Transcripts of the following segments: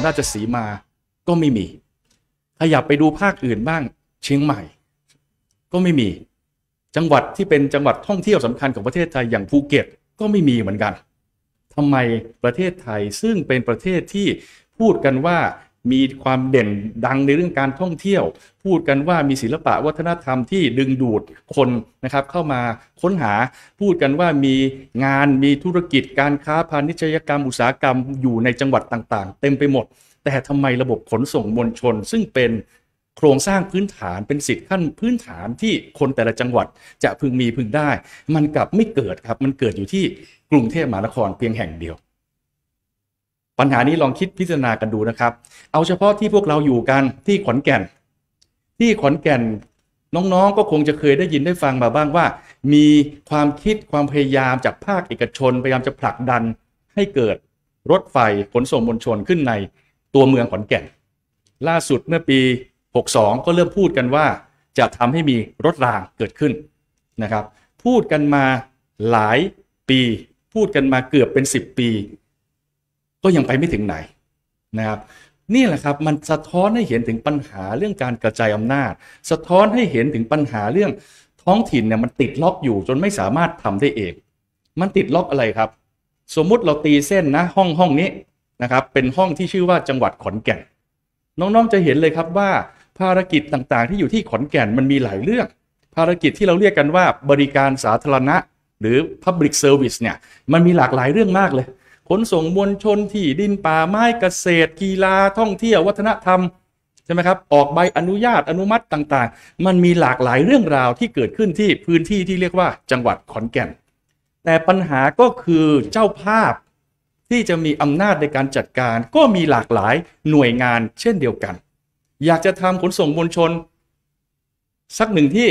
รราชสีมาก็ไม่มี ขยับไปดูภาคอื่นบ้างเชียงใหม่ก็ไม่มี จังหวัดที่เป็นจังหวัดท่องเที่ยวสำคัญของประเทศไทยอย่างภูเก็ตก็ไม่มีเหมือนกัน ทำไมประเทศไทยซึ่งเป็นประเทศที่พูดกันว่ามีความเด่นดังในเรื่องการท่องเที่ยว พูดกันว่ามีศิลปะวัฒนธรรมที่ดึงดูดคนนะครับ เข้ามาค้นหาพูดกันว่ามีงานมีธุรกิจการค้าพาณิชยกรรมอุตสาหกรรมอยู่ในจังหวัดต่างๆ เต็มไปหมด แต่ทำไมระบบขนส่งมวลชน ซึ่งเป็นโครงสร้างพื้นฐานเป็นสิทธิขั้นพื้นฐานที่คนแต่ละจังหวัดจะพึงมีพึงได้ มันกลับไม่เกิดครับ มันเกิดอยู่ที่กรุงเทพมหานครเพียงแห่งเดียวปัญหานี้ลองคิดพิจารณากันดูนะครับ เอาเฉพาะที่พวกเราอยู่กันที่ขอนแก่น ที่ขอนแก่นน้องๆ ก็คงจะเคยได้ยินได้ฟังมาบ้างว่า มีความคิดความพยายามจากภาคเอกชน พยายามจะผลักดันให้เกิดรถไฟขนส่งมวลชนขึ้นในตัวเมืองขอนแก่น ล่าสุดเมื่อปี 62 ก็เริ่มพูดกันว่าจะทำให้มีรถรางเกิดขึ้นนะครับ พูดกันมาหลายปี พูดกันมาเกือบเป็น 10 ปีก็ยังไปไม่ถึงไหนนะครับนี่แหละครับมันสะท้อนให้เห็นถึงปัญหาเรื่องการกระจายอำนาจ สะท้อนให้เห็นถึงปัญหาเรื่องท้องถิ่นเนี่ยมันติดล็อกอยู่จนไม่สามารถทำได้เอง มันติดล็อกอะไรครับ สมมุติเราตีเส้นนะ ห้องห้องนี้นะครับเป็นห้องที่ชื่อว่าจังหวัดขอนแก่น น้องๆจะเห็นเลยครับว่าภารกิจต่างๆ ที่อยู่ที่ขอนแก่นมันมีหลายเรื่องภารกิจที่เราเรียกกันว่า บริการสาธารณะหรือ Public Service เนี่ยมันมีหลากหลายเรื่องมากเลยขนส่งมวลชนที่ดินป่าไม้เกษตร กีฬาท่องเที่ยววัฒนธรรมใช่ไหมครับ ออกใบอนุญาตอนุมัติต่างๆ มันมีหลากหลายเรื่องราวที่เกิดขึ้นที่พื้นที่ที่เรียกว่าจังหวัดขอนแก่น แต่ปัญหาก็คือเจ้าภาพที่จะมีอำนาจในการจัดการ ก็มีหลากหลายหน่วยงานเช่นเดียวกัน อยากจะทำขนส่งมวลชน สักหนึ่งที่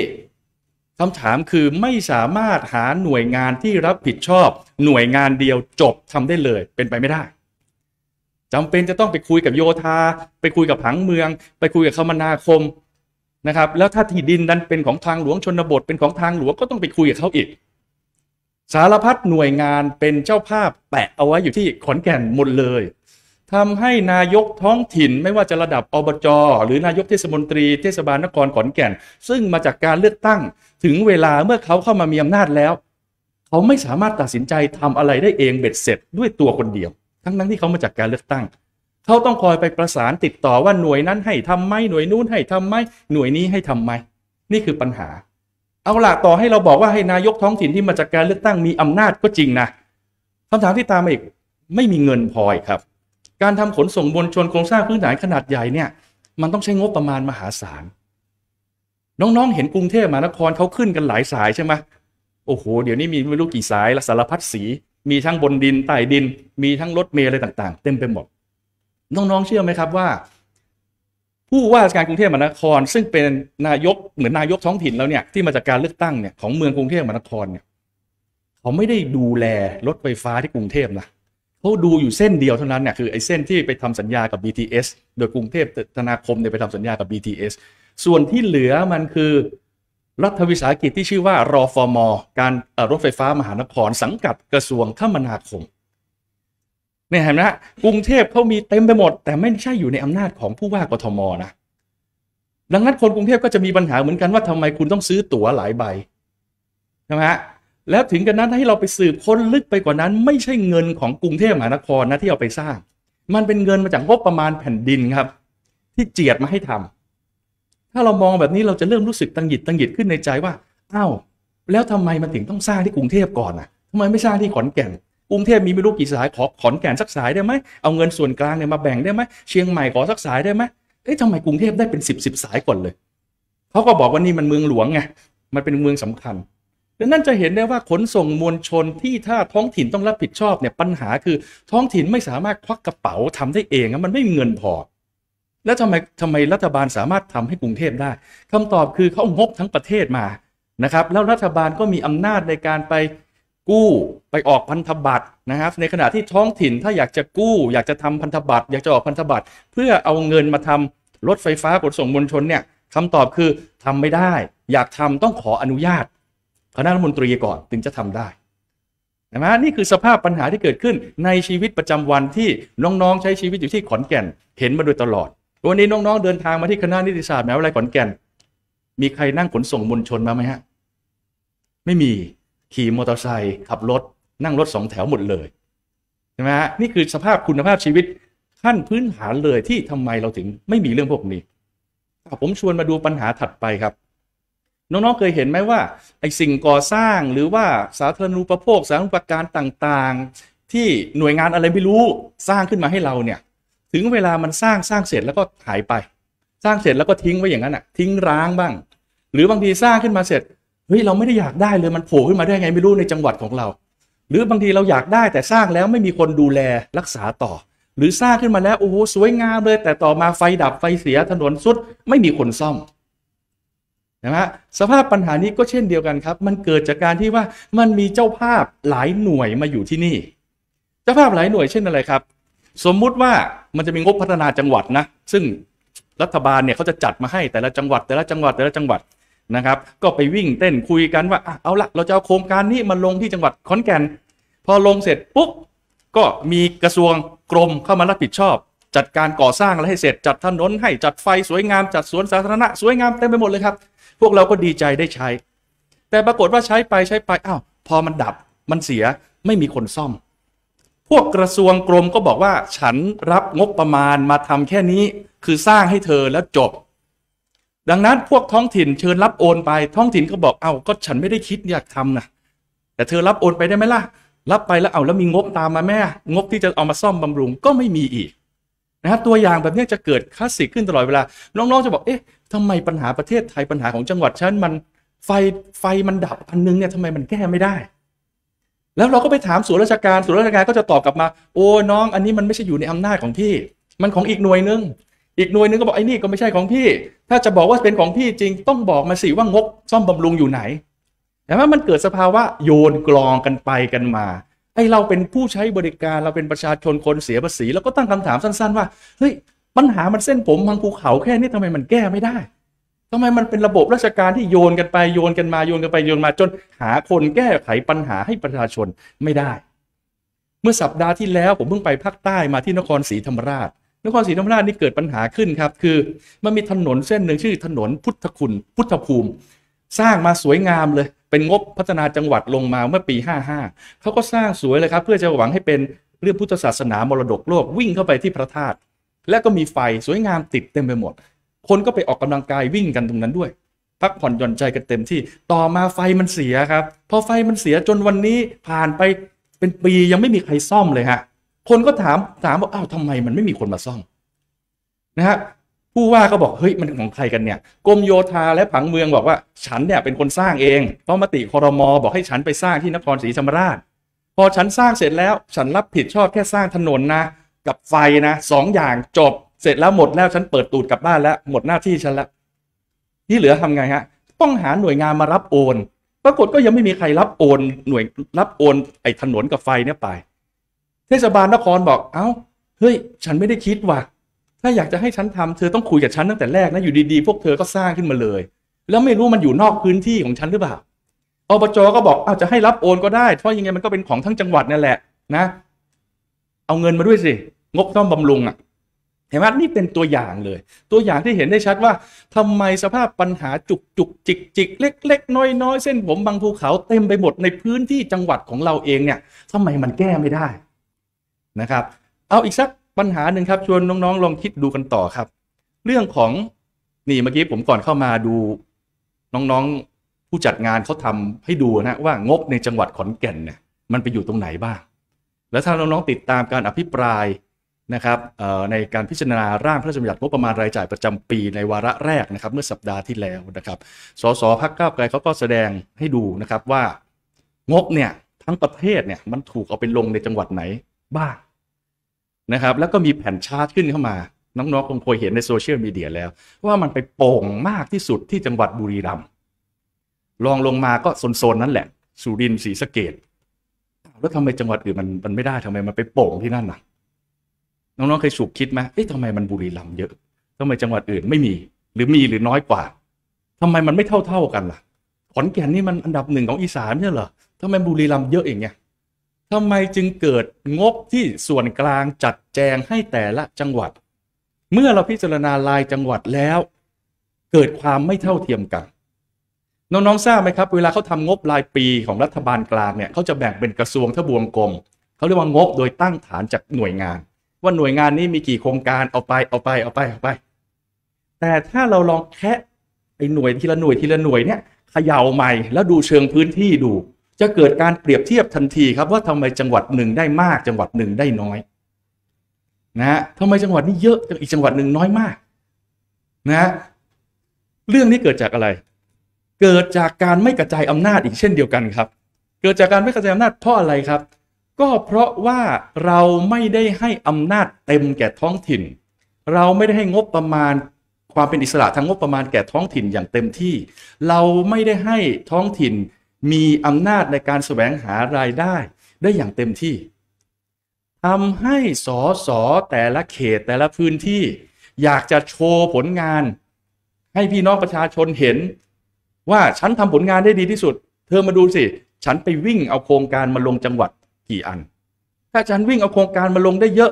คำถามคือไม่สามารถหาหน่วยงานที่รับผิดชอบ หน่วยงานเดียวจบทำได้เลยเป็นไปไม่ได้จำเป็นจะต้องไปคุยกับโยธา ไปคุยกับผังเมือง ไปคุยกับคมนาคม นะครับ แล้วถ้าที่ดินนั้นเป็นของทางหลวงชนบทเป็นของทางหลวงก็ต้องไปคุยกับเขาอีก สารพัดหน่วยงานเป็นเจ้าภาพแปะเอาไว้อยู่ที่ขอนแก่นหมดเลยทำให้นายกท้องถิ่นไม่ว่าจะระดับอบจหรือนายกเทศมนตรีเทศบาลนครขอนแก่นซึ่งมาจากการเลือกตั้ง ถึงเวลาเมื่อเขาเข้ามามีอำนาจแล้ว เขาไม่สามารถตัดสินใจทำอะไรได้เองเบ็ดเสร็จด้วยตัวคนเดียว ทั้งนั้นที่เขามาจากการเลือกตั้ง เขาต้องคอยไปประสานติดต่อว่าหน่วยนั้นให้ทำไหมหน่วยนู้นให้ทำไหมหน่วยนี้ให้ทำไหมนี่คือปัญหา เอาล่ะต่อให้เราบอกว่าให้นายกท้องถิ่นที่มาจากการเลือกตั้งมีอำนาจก็จริงนะคำถามที่ตามมาอีกไม่มีเงินพอครับการทำขนส่งมวลชนโครงสร้างพื้นฐานขนาดใหญ่เนี่ยมันต้องใช้งบประมาณมหาศาลน้องๆ เห็นกรุงเทพมหานครเขาขึ้นกันหลายสายใช่ไหมโอ้โห เดี๋ยวนี้มีไม่รู้กี่สายละสารพัดสี มีทั้งบนดินใต้ดิน มีทั้งรถเมล์อะไรต่าง ๆ เต็มไปหมดน้องๆ เชื่อไหมครับว่า ผู้ว่าการกรุงเทพมหานคร ซึ่งเป็นนายกเหมือนนายกท้องถิ่นแล้วเนี่ย ที่มาจากการเลือกตั้งเนี่ยของเมืองกรุงเทพมหานครเนี่ยเขาไม่ได้ดูแลรถไฟฟ้าที่กรุงเทพนะเเขาดูอยู่เส้นเดียวเท่านั้นเนี่ยคือไอ้เส้นที่ไปทำสัญญากับ BTS โดยกรุงเทพธนาคมเนี่ยไปทำสัญญากับ BTS ส่วนที่เหลือมันคือ รัฐวิสาหกิจที่ชื่อว่ารอฟอมอการรถไฟฟ้ามหานคร สังกัด กระทรวงคมนาคมเนี่ยเห็นไหมฮะกรุงเทพเขามีเต็มไปหมด แต่ไม่ใช่อยู่ในอำนาจของผู้ว่ากทม นะดังนั้นคนกรุงเทพก็จะมีปัญหาเหมือนกันว่าทำไมคุณต้องซื้อตั๋วหลายใบใช่ไหมฮะแล้วถึงกันนั้นให้เราไปสืบค้นลึกไปกว่านั้น ไม่ใช่เงินของกรุงเทพมหานครนะที่เอาไปสร้าง มันเป็นเงินมาจากงบประมาณแผ่นดินครับ ที่เจียดมาให้ทำ ถ้าเรามองแบบนี้เราจะเริ่มรู้สึกตังหิดตังหิดขึ้นในใจว่าอ้าวแล้วทำไมมันถึงต้องสร้างที่กรุงเทพก่อนอ่ะทำไมไม่สร้างที่ขอนแก่น กรุงเทพมีไม่รู้กี่สายขอขอนแก่นสักสายได้ไหมเอาเงินส่วนกลางเนี่ยมาแบ่งได้ไหมเชียงใหม่ขอสักสายได้ไหมเอ๊ะทำไมกรุงเทพได้เป็นสิบสิบสายก่อนเลยเขาก็บอกว่านี่มันเมืองหลวงไงมันเป็นเมืองสำคัญดังนั้นจะเห็นได้ว่าขนส่งมวลชนที่ถ้าท้องถิ่นต้องรับผิดชอบเนี่ยปัญหาคือท้องถิ่นไม่สามารถควักกระเป๋าทำได้เองมันไม่มีเงินพอ แล้วทำไมทำไมรัฐบาลสามารถทำให้กรุงเทพได้ คำตอบคือเขางบทั้งประเทศมานะครับแล้วรัฐบาลก็มีอำนาจในการไปกู้ไปออกพันธบัตรนะครับ ในขณะที่ท้องถิ่นถ้าอยากจะกู้อยากจะทำพันธบัตรอยากจะออกพันธบัตรเพื่อเอาเงินมาทำรถไฟฟ้าขนส่งมวลชนเนี่ยคำตอบคือทำไม่ได้ อยากทำต้องขออนุญาตคณะรัฐมนตรีก่อนถึงจะทำได้นะฮะนี่คือสภาพปัญหาที่เกิดขึ้นในชีวิตประจำวันที่น้องๆใช้ชีวิตอยู่ที่ขอนแก่นเห็นมาโดยตลอด วันนี้น้อง ๆเดินทางมาที่คณะนิติศาสตร์มหาวิทยาลัยขอนแก่น มีใครนั่งขนส่งมวลชนมาไหมฮะไม่มีขี่มอเตอร์ไซค์ขับรถ นั่งรถสองแถวหมดเลยใช่ไหมฮะนี่คือสภาพคุณภาพชีวิตขั้นพื้นฐานเลยที่ทำไมเราถึงไม่มีเรื่องพวกนี้ผมชวนมาดูปัญหาถัดไปครับน้อง ๆ เคยเห็นไหมว่า ไอสิ่งก่อสร้างหรือว่าสาธารณูปโภคสาธารณูปการต่าง ๆ ที่หน่วยงานอะไรไม่รู้สร้างขึ้นมาให้เราเนี่ยถึงเวลามันสร้างสร้างเสร็จแล้วก็หายไป สร้างเสร็จแล้วก็ทิ้งไว้อย่างนั้นอ่ะทิ้งร้างบ้าง หรือบางทีสร้างขึ้นมาเสร็จเฮ้ย เราไม่ได้อยากได้เลยมันโผล่ขึ้นมาได้ไงไม่รู้ในจังหวัดของเรา หรือบางทีเราอยากได้แต่สร้างแล้วไม่มีคนดูแลรักษาต่อ หรือสร้างขึ้นมาแล้วโอ้โหสวยงามเลยแต่ต่อมาไฟดับไฟเสียถนนสุดไม่มีคนซ่อมนะฮะสภาพปัญหานี้ก็เช่นเดียวกันครับ มันเกิดจากการที่ว่ามันมีเจ้าภาพหลายหน่วยมาอยู่ที่นี่ เจ้าภาพหลายหน่วยเช่นอะไรครับ สมมุติว่ามันจะมีงบพัฒนาจังหวัดนะ ซึ่งรัฐบาลเนี่ยเขาจะจัดมาให้แต่ละจังหวัด แต่ละจังหวัดแต่ละจังหวัดนะครับ ก็ไปวิ่งเต้นคุยกันว่า เอาละเราจะเอาโครงการนี้มาลงที่จังหวัดขอนแก่น พอลงเสร็จปุ๊บก็มีกระทรวงกรมเข้ามารับผิดชอบ จัดการก่อสร้างแลรให้เสร็จจัดถนนให้จัดไฟสวยงามจัดสวนสาธารณะสวยงามเต็มไปหมดเลยครับพวก เราก็ดีใจได้ใช้ แต่ปรากฏว่าใช้ไปใช้ไป อ้าว พอมันดับ มันเสีย ไม่มีคนซ่อม พวกกระทรวง กรม ก็บอกว่าฉันรับงบประมาณมา ทำ แค่นี้ คือสร้างให้เธอแล้ว จบ ดังนั้นพวกท้องถิ่นเชิญรับโอนไป ท้องถิ่นก็บอก เอา้า ก็ฉันไม่ได้คิดอยาก ทำนะ แต่เธอรับโอนไปได้ไหมล่ะ รับไปแล้ว เอาแล้วมีงบตามมาแม่งบที่จะเอามาซ่อมบำรุงก็ไม่มีอีกนะครับตัวอย่างแบบนี้จะเกิดคลาสสิกขึ้นตลอดเวลาน้องๆจะบอกเอ๊ะทำไมปัญหาประเทศไทยปัญหาของจังหวัดฉันมัน ไฟไฟมันดับอันนึงเนี่ยทำไมมันแก้ไม่ได้ แล้วเราก็ไปถามส่วนราชการส่วนราชการก็จะตอบกลับมา โอ้น้องอันนี้มันไม่ใช่อยู่ในอำนาจของพี่ มันของอีกหน่วยนึงอีกหน่วยนึงก็บอกไอ้นี่ก็ไม่ใช่ของพี่ ถ้าจะบอกว่าเป็นของพี่จริง ต้องบอกมาสิว่างบ ซ่อมบำรุงอยู่ไหน แต่ว่ามันเกิดสภาวะโยนกลองกันไปกันมาไอเราเป็นผู้ใช้บริการเราเป็นประชาชนคนเสียภาษี แล้วก็ตั้งคำถามสั้นๆว่าเฮ้ยปัญหามันเส้นผมมังภูเขาแค่นี้ทำไมมันแก้ไม่ได้ ทำไมมันเป็นระบบราชการที่โยนกันไปโยนกันมาโยนกันไปโยนมาจนหาคนแก้ไขปัญหาให้ประชาชนไม่ได้ เมื่อสัปดาห์ที่แล้วผมเพิ่งไปภาคใต้มาที่นครศรีธรรมราช นครศรีธรรมราชนี่เกิดปัญหาขึ้นครับ คือมันมีถนนเส้นหนึ่งชื่อถนนพุทธคุณพุทธภูมิ สร้างมาสวยงามเลยเป็นงบพัฒนาจังหวัดลงมาเมื่อปี 55เขาก็สร้าง สวยเลยครับ เพื่อจะหวังให้เป็นเรื่องพุทธศาสนามรดกโลกวิ่งเข้าไปที่พระธาตุและก็มีไฟสวยงามติดเต็มไปหมด คนก็ไปออกกำลังกายวิ่งกันตรงนั้นด้วย พักผ่อนหย่อนใจ กัน เต็มที่ ต่อมาไฟมันเสียครับ พอไฟมันเสียจนวันนี้ผ่านไปเป็นปียังไม่มีใครซ่อมเลยฮะ คนก็ถามถามว่าอ้าวทำไมมันไม่มีคนมาซ่อมนะฮะผู้ว่าก็บอกเฮ้ยมันของใครกันเนี่ย กรมโยธาและผังเมืองบอกว่าฉันเนี่ยเป็นคนสร้างเองเพราะมติคอรมอบอกให้ฉันไปสร้างที่นครศรีธรรมราช พอฉันสร้างเสร็จแล้ว ฉันรับผิดชอบแค่สร้างถนนนะ กับไฟนะสองอย่างจบเสร็จแล้วหมดแล้วฉันเปิดตูดกลับบ้านแล้วหมดหน้าที่ฉันละที่เหลือทำไงฮะ ต้องหาหน่วยงานมารับโอนปรากฏก็ยังไม่มีใครรับโอนหน่วยรับโอนไอ้ถนนกับไฟเนี่ยไป เทศบาลนครบอกเอา้าเฮ้ยฉันไม่ได้คิดว่ะถ้าอยากจะให้ฉันทำเธอ ต้อง คุยกับฉันตั้ง แต่ แรกนะ อยู่ดีๆพวกเธอก็สร้างขึ้นมาเลย แล้วไม่รู้มันอยู่นอกพื้นที่ของฉันหรือเปล่าอบจก็บอกอาจะให้รับโอนก็ ได้ เพราะยังไงมันก็เป็นของทั้งจังหวัดนั่นแหละนะ เอาเงินมาด้วยสิงบต้องบำรุงอ่ะเห็นไหมนี่เป็นตัวอย่างเลย ตัวอย่างที่เห็นได้ชัดว่า ทำไมสภาพปัญหา จุกจุกจิกจิกเล็กๆน้อยๆเส้น ผมบางภูเขาเต็มไปหมดในพื้นที่จังหวัดของเราเองเนี่ยทำไมมันแก้ไม่ได้นะครับ เอาอีกสักปัญหาหนึ่งครับชวนน้องๆลองคิดดูกันต่อครับ เรื่องของนี่เมื่อกี้ ผมก่อนเข้ามาดูน้องๆผู้จัดงานเขาทำให้ดูนะว่างบในจังหวัดขอนแก่นเนี่ยมันไปอยู่ตรงไหนบ้าง แล้ว ถ้าน้องๆติดตามการอภิปรายนะครับในการพิจารณาร่างพระราชบัญญัติงบประมาณรายจ่ายประจำปีในวาระแรกนะครับเมื่อสัปดาห์ที่แล้วนะครับสสพักก้าวไกลเขาก็แสดงให้ดูนะครับว่างบเนี่ยทั้งประเทศเนี่ยมันถูกเอาไปลงในจังหวัดไหนบ้างนะครับ แล้วก็มีแผ่นชาร์ตขึ้นเข้ามา น้องๆคงเคยเห็นในโซเชียลมีเดียแล้ว ว่ามันไปโป่งมากที่สุดที่จังหวัดบุรีรัมย์ลองลงมาก็โซนๆนั่นแหละสุรินทร์ศรีสะเกดแล้วทำไมจังหวัดอื่นมันมันไม่ได้ทำไมมันไปโป่งที่นั่นน่ะ น้องๆเคยสุกคิดไหมเอ๊ะทำไมมันบุรีรัมย์เยอะทำไมจังหวัดอื่นไม่มี หรือมีหรือน้อยกว่าทำไมมันไม่เท่าๆกันล่ะ ขอนแก่นนี่มันอันดับหนึ่งของอีสานเนี่ยเหรอทำไมบุรีรัมย์เยอะอย่างเงี้ยทำไมจึงเกิดงบที่ส่วนกลางจัดแจงให้แต่ละจังหวัด เมื่อเราพิจารณารายจังหวัดแล้ว เกิดความไม่เท่าเทียมกัน น้องๆทราบไหมครับ เวลาเขาทำงบรายปีของรัฐบาลกลางเนี่ยเขาจะแบ่งเป็นกระทรวงทบวงกรมเขาเรียกว่างบโดยตั้งฐานจากหน่วยงาน ว่าหน่วยงานนี้มีกี่โครงการเอาไป เอาไป เอาไปเอาไป แต่ถ้าเราลองแคะไอ้หน่วยทีละหน่วยทีละหน่วยเนี่ยเขย่าใหม่แล้วดูเชิงพื้นที่ดูจะเกิดการเปรียบเทียบทันทีครับว่าทำไมจังหวัดหนึ่งได้มากจังหวัดหนึ่งได้น้อยนะฮะทำไมจังหวัดนี้เยอะอีกจังหวัดหนึ่งน้อยมากนะฮะเรื่องนี้เกิดจากอะไร เกิดจากการไม่กระจายอำนาจอีกเช่นเดียวกันครับ เกิดจากการไม่กระจายอำนาจเพราะอะไรครับ ก็เพราะว่าเราไม่ได้ให้อำนาจเต็มแก่ท้องถิ่น เราไม่ได้ให้งบประมาณความเป็นอิสระทางงบประมาณแก่ท้องถิ่นอย่างเต็มที่ เราไม่ได้ให้ท้องถิ่นมีอำนาจในการแสวงหารายได้ ได้อย่างเต็มที่ทำให้สอสอแต่ละเขตแต่ละพื้นที่อยากจะโชว์ผลงาน ให้พี่น้องประชาชนเห็น ว่าฉันทำผลงานได้ดีที่สุด เธอมาดูสิ ฉันไปวิ่งเอาโครงการมาลงจังหวัดกี่อัน ถ้าฉันวิ่งเอาโครงการมาลงได้เยอะ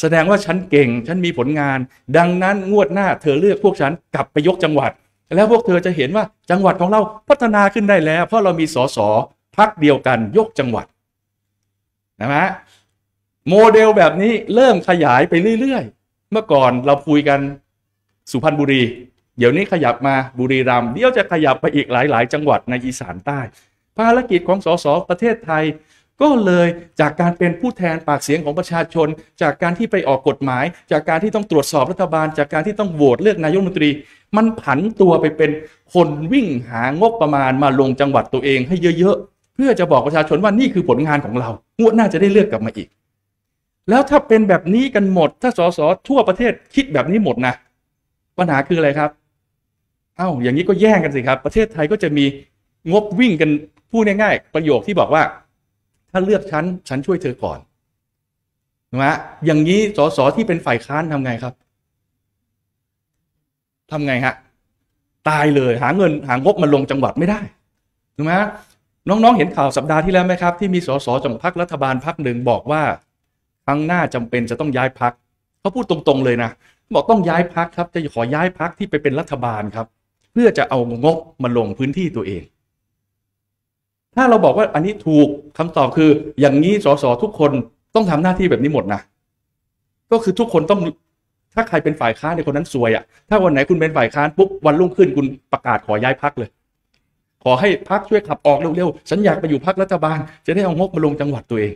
แสดงว่าฉันเก่งฉันมีผลงาน ดังนั้นงวดหน้าเธอเลือกพวกฉันกลับไปยกจังหวัดแล้วพวกเธอจะเห็นว่าจังหวัดของเราพัฒนาขึ้นได้แล้ว เพราะเรามีสสพักเดียวกันยกจังหวัดนะฮะโมเดลแบบนี้เริ่มขยายไปเรื่อยๆ เมื่อก่อนเราคุยกันสุพรรณบุรีเดี๋ยวนี้ขยับมาบุรีรัมย์เดี๋ยวจะขยับไปอีกหลายๆจังหวัดในอีสานใต้ ภารกิจของสสประเทศไทยก็เลยจากการเป็นผู้แทนปากเสียงของประชาชน จากการที่ไปออกกฎหมาย จากการที่ต้องตรวจสอบรัฐบาล จากการที่ต้องโหวตเลือกนายกรัฐมนตรี มันผันตัวไปเป็นคนวิ่งหางบประมาณมาลงจังหวัดตัวเองให้เยอะๆ เพื่อจะบอกประชาชนว่านี่คือผลงานของเรา งวดหน้าจะได้เลือกกลับมาอีก แล้วถ้าเป็นแบบนี้กันหมด ถ้าสสทั่วประเทศคิดแบบนี้หมดนะปัญหาคืออะไรครับเอา้าอย่างนี้ก็แย่งกันสิครับ ประเทศไทยก็จะมีงบวิ่งกันพูดง่ายๆประโยคที่บอกว่าถ้าเลือกฉันฉันช่วยเธอก่อนนะอย่างนี้สสที่เป็นฝ่ายค้านทำไงครับ ทำไงฮะ ตายเลยหาเงินหางบมาลงจังหวัดไม่ได้ถูกไหมน้องๆ เห็นข่าวสัปดาห์ที่แล้วไหมครับ ที่มีสสจากพรรครัฐบาลพรรคหนึ่งบอกว่า ครั้งหน้าจำเป็นจะต้องย้ายพรรคเขาพูดตรงๆเลยนะ บอกต้องย้ายพรรคครับจะขอย้ายพรรคที่ไปเป็นรัฐบาลครับ เพื่อจะเอางบมาลงพื้นที่ตัวเองถ้าเราบอกว่าอันนี้ถูกคำตอบคืออย่างนี้สสทุกคนต้องทำหน้าที่แบบนี้หมดนะก็คือทุกคนต้องถ้าใครเป็นฝ่ายค้านในคนนั้นซวยอะ่ะ ถ้าวันไหนคุณเป็นฝ่ายค้านปุ๊บวันรุ่งขึ้นคุณประกาศขอย้ายพักเลย ขอให้พักช่วยขับออกเร็วๆฉันอยากไปอยู่พักรัฐบาล จะได้เอางบมาลงจังหวัดตัวเอง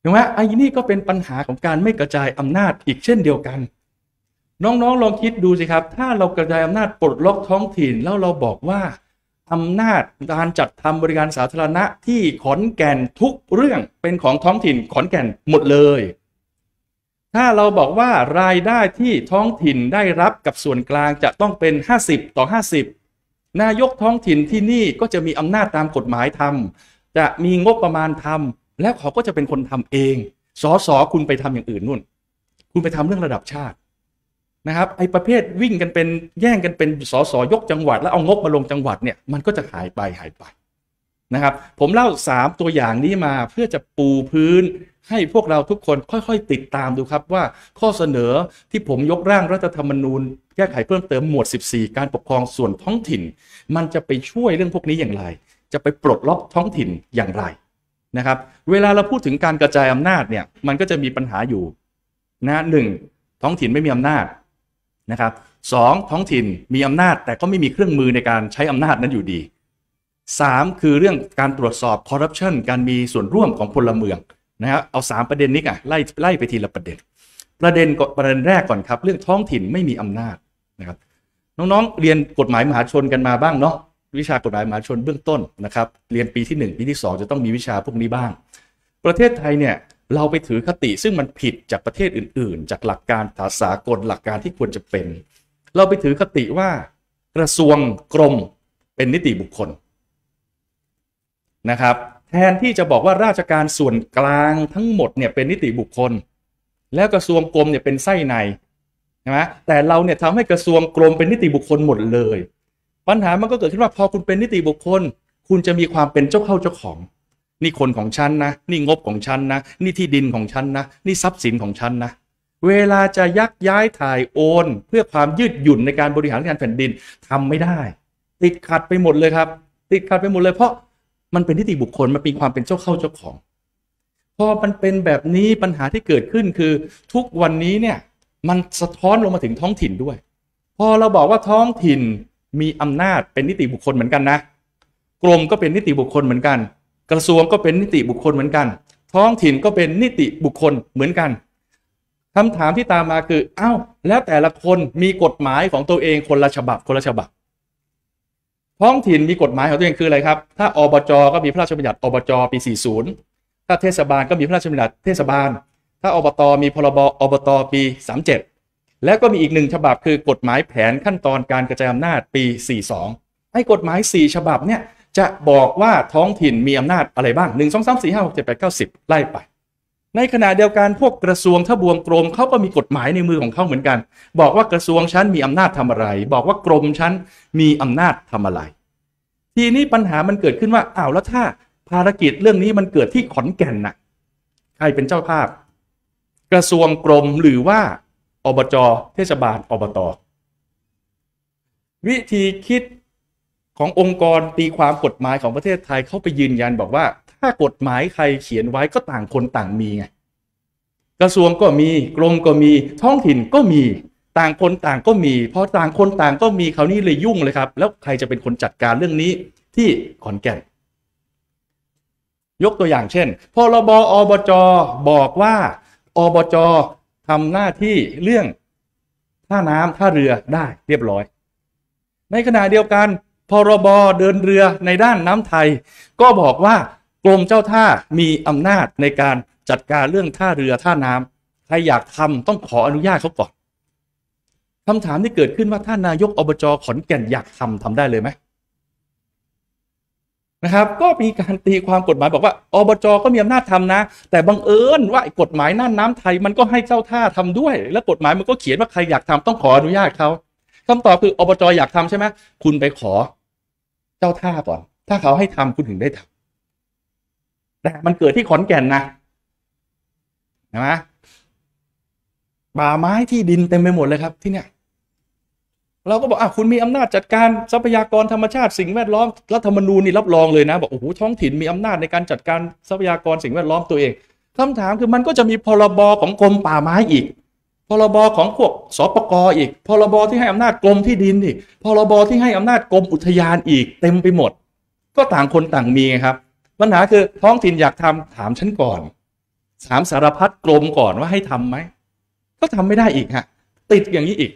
เห็นไหมไอ้นี่ก็เป็นปัญหาของการไม่กระจายอำนาจอีกเช่นเดียวกัน น้องๆลองคิดดูสิครับ ถ้าเรากระจายอำนาจปลดล็อกท้องถิ่นแล้วเราบอกว่าอำนาจการจัดทำบริการสาธารณะที่ขอนแก่นทุกเรื่องเป็นของท้องถิ่นขอนแก่นหมดเลย ถ้าเราบอกว่ารายได้ที่ท้องถิ่นได้รับกับส่วนกลางจะต้องเป็น 50 ต่อ 50นายกท้องถิ่นที่นี่ก็จะมีอำนาจตามกฎหมายทำจะมีงบประมาณทำแล้วเขาก็จะเป็นคนทำเองสอสอคุณไปทำอย่างอื่นนู่น คุณไปทำเรื่องระดับชาตินะครับ ไอ้ประเภทวิ่งกันเป็นแย่งกันเป็นสสยกจังหวัดแล้วเอางบมาลงจังหวัด เนี่ย มันก็จะ หายไปหายไป นะครับ ผมเล่า 3 ตัวอย่างนี้มาเพื่อจะปูพื้น ให้พวกเราทุกคนค่อยๆ ติดตามดูครับ ว่าข้อเสนอที่ผม ยกร่างรัฐธรรมนูญแก้ไขเพิ่มเติมหมวด14 การปกครองส่วนท้องถิ่น มันจะไปช่วยเรื่องพวกนี้อย่างไร จะไปปลดล็อกท้องถิ่นอย่างไรนะครับเวลาเราพูดถึงการกระจายอำนาจเนี่ยมันก็จะมีปัญหาอยู่นะหนึ่งท้องถิ่นไม่มีอำนาจนะครับสองท้องถิ่นมีอำนาจแต่ก็ไม่มีเครื่องมือในการใช้อำนาจนั้นอยู่ดี 3. คือเรื่องการตรวจสอบคอร์รัปชันการมีส่วนร่วมของพลเมืองนะครับเอา 3 ประเด็นนี้อ่ะไล่ไล่ไปทีละประเด็นประเด็นประเด็นแรกก่อนครับเรื่องท้องถิ่นไม่มีอำนาจนะครับน้องๆ เรียนกฎหมายมหาชนกันมาบ้างเนาะวิชากฎหมายมหาชนเบื้องต้นนะครับเรียนปีที่ 1 ปีที่ 2 จะต้องมีวิชาพวกนี้บ้าง ประเทศไทยเนี่ยเราไปถือคติซึ่งมันผิดจากประเทศอื่นๆ จากหลักการภาษากล หลักการที่ควรจะเป็น เราไปถือคติว่า กระทรวงกรมเป็นนิติบุคคลนะครับ แทนที่จะบอกว่าราชการส่วนกลางทั้งหมดเนี่ยเป็นนิติบุคคล แล้วกระทรวงกรมเนี่ยเป็นไส้ในใช่ไหมแต่เราเนี่ยทำให้กระทรวงกรมเป็นนิติบุคคลหมดเลย ปัญหามันก็เกิดขึ้นว่าพอคุณเป็นนิติบุคคลคุณจะมีความเป็นเจ้าเข้าเจ้าของนี่คนของฉันนะ นี่งบของฉันนะ นี่ที่ดินของฉันนะ นี่ทรัพย์สินของฉันนะ เวลาจะยักย้ายถ่ายโอน เพื่อความยืดหยุ่นในการบริหารงานแผ่นดินทำไม่ได้ ติดขัดไปหมดเลยครับ ติดขัดไปหมดเลยเพราะมันเป็นนิติบุคคล มันมีความเป็นเจ้าเข้าเจ้าของพอมันเป็นแบบนี้ปัญหาที่เกิดขึ้นคือทุกวันนี้เนี่ยมันสะท้อนลงมาถึงท้องถิ่นด้วย พอเราบอกว่าท้องถิ่นมีอำนาจเป็นนิติบุคคลเหมือนกันนะกรมก็เป็นนิติบุคคลเหมือนกันกระทรวงก็เป็นนิติบุคคลเหมือนกัน ท้องถิ่นก็เป็นนิติบุคคลเหมือนกันคำถามที่ตามมาคืออ้าวแล้วแต่ละคนมีกฎหมายของตัวเองคนละฉบับคนละฉบับ ท้องถิ่นมีกฎหมายของตัวเองคืออะไรครับถ้าอบจก็มีพระราชบัญญัติอบจปี40ถ้าเทศบาลก็มีพระราชบัญญัติเทศบาลถ้าอบตมีพรบอบตปี 37 แล้วก็มีอีกหนึ่งฉบับคือกฎหมายแผนขั้นตอนการกระจายอำนาจปี 42 ไอ้กฎหมาย 4 ฉบับเนี่ยจะบอกว่าท้องถิ่นมีอำนาจอะไรบ้าง 1 2 3 4 5 6 7 8 9 10ไล่ไป ในขณะเดียวกันพวกกระทรวงทบวงกรมเขาก็มีกฎหมายในมือของเขาเหมือนกันบอกว่ากระทรวงชั้นมีอำนาจทำอะไรบอกว่ากรมชั้นมีอำนาจทำอะไร ทีนี้ปัญหามันเกิดขึ้นว่าอ้าวแล้วถ้าภารกิจเรื่องนี้มันเกิดที่ขอนแก่นน่ะ ใครเป็นเจ้าภาพ กระทรวงกรมหรือว่า อบจเทศบาลอบต วิธีคิดขององค์กรตีความกฎหมายของประเทศไทยเข้าไปยืนยันบอกว่าถ้ากฎหมายใครเขียนไว้ก็ต่างคนต่างมีไงกระทรวงก็มีกรมก็มีท้องถิ่นก็มีต่างคนต่างก็มีพอต่างคนต่างก็มีคราวนี้เลยยุ่งเลยครับแล้วใครจะเป็นคนจัดการเรื่องนี้ที่ขอนแก่นยกตัวอย่างเช่นพรบอบจ บอกว่าอบจ ทำหน้าที่เรื่องท่าน้ำท่าเรือได้เรียบร้อยในขณะเดียวกันพรบเดินเรือในด้านน้ำไทย ก็บอกว่ากรมเจ้าท่ามีอำนาจในการจัดการเรื่องท่าเรือท่าน้ำใครอยากทำต้องขออนุญาตเขาก่อนคำถามที่เกิดขึ้นว่าท่านนายกอบจขอนแก่นอยากทำทำได้เลยไหมนะครับ ก็มีการตีความกฎหมายบอกว่า อบจก็มีอำนาจทำนะ แต่บังเอิญว่ากฎหมายน่านน้ำไทยมันก็ให้เจ้าท่าทำด้วย และกฎหมายมันก็เขียนว่าใครอยากทำต้องขออนุญาตเขาคำตอบคืออบจอยากทำใช่ไหมคุณไปขอเจ้าท่าก่อน ถ้าเขาให้ทำคุณถึงได้ทำแต่มันเกิดที่ขอนแก่นนะนะมป่าไม้ที่ดินเต็มไปหมดเลยครับที่เนี่ยเราก็บอกอ่ะคุณมีอำนาจจัดการทรัพยากรธรรมชาติสิ่งแวดล้อมรัฐธรรมนูญนี่รับรองเลยนะบอกโอ้โหท้องถิ่นมีอำนาจในการจัดการทรัพยากรสิ่งแวดล้อมตัวเอง คำถามคือมันก็จะมีพรบของกรมป่าไม้อีกพรบของพวกสปกออีกพรบที่ให้อำนาจกรมที่ดินอีกพรบที่ให้อำนาจกรมอุทยานอีก เต็มไปหมด ก็ต่างคนต่างมีครับ ปัญหาคือท้องถิ่นอยากทำถามฉันก่อน ถามสารพัดกรมก่อนว่าให้ทํำไหมก็ทำไม่ได้อีกฮะติดอย่างนี้อีก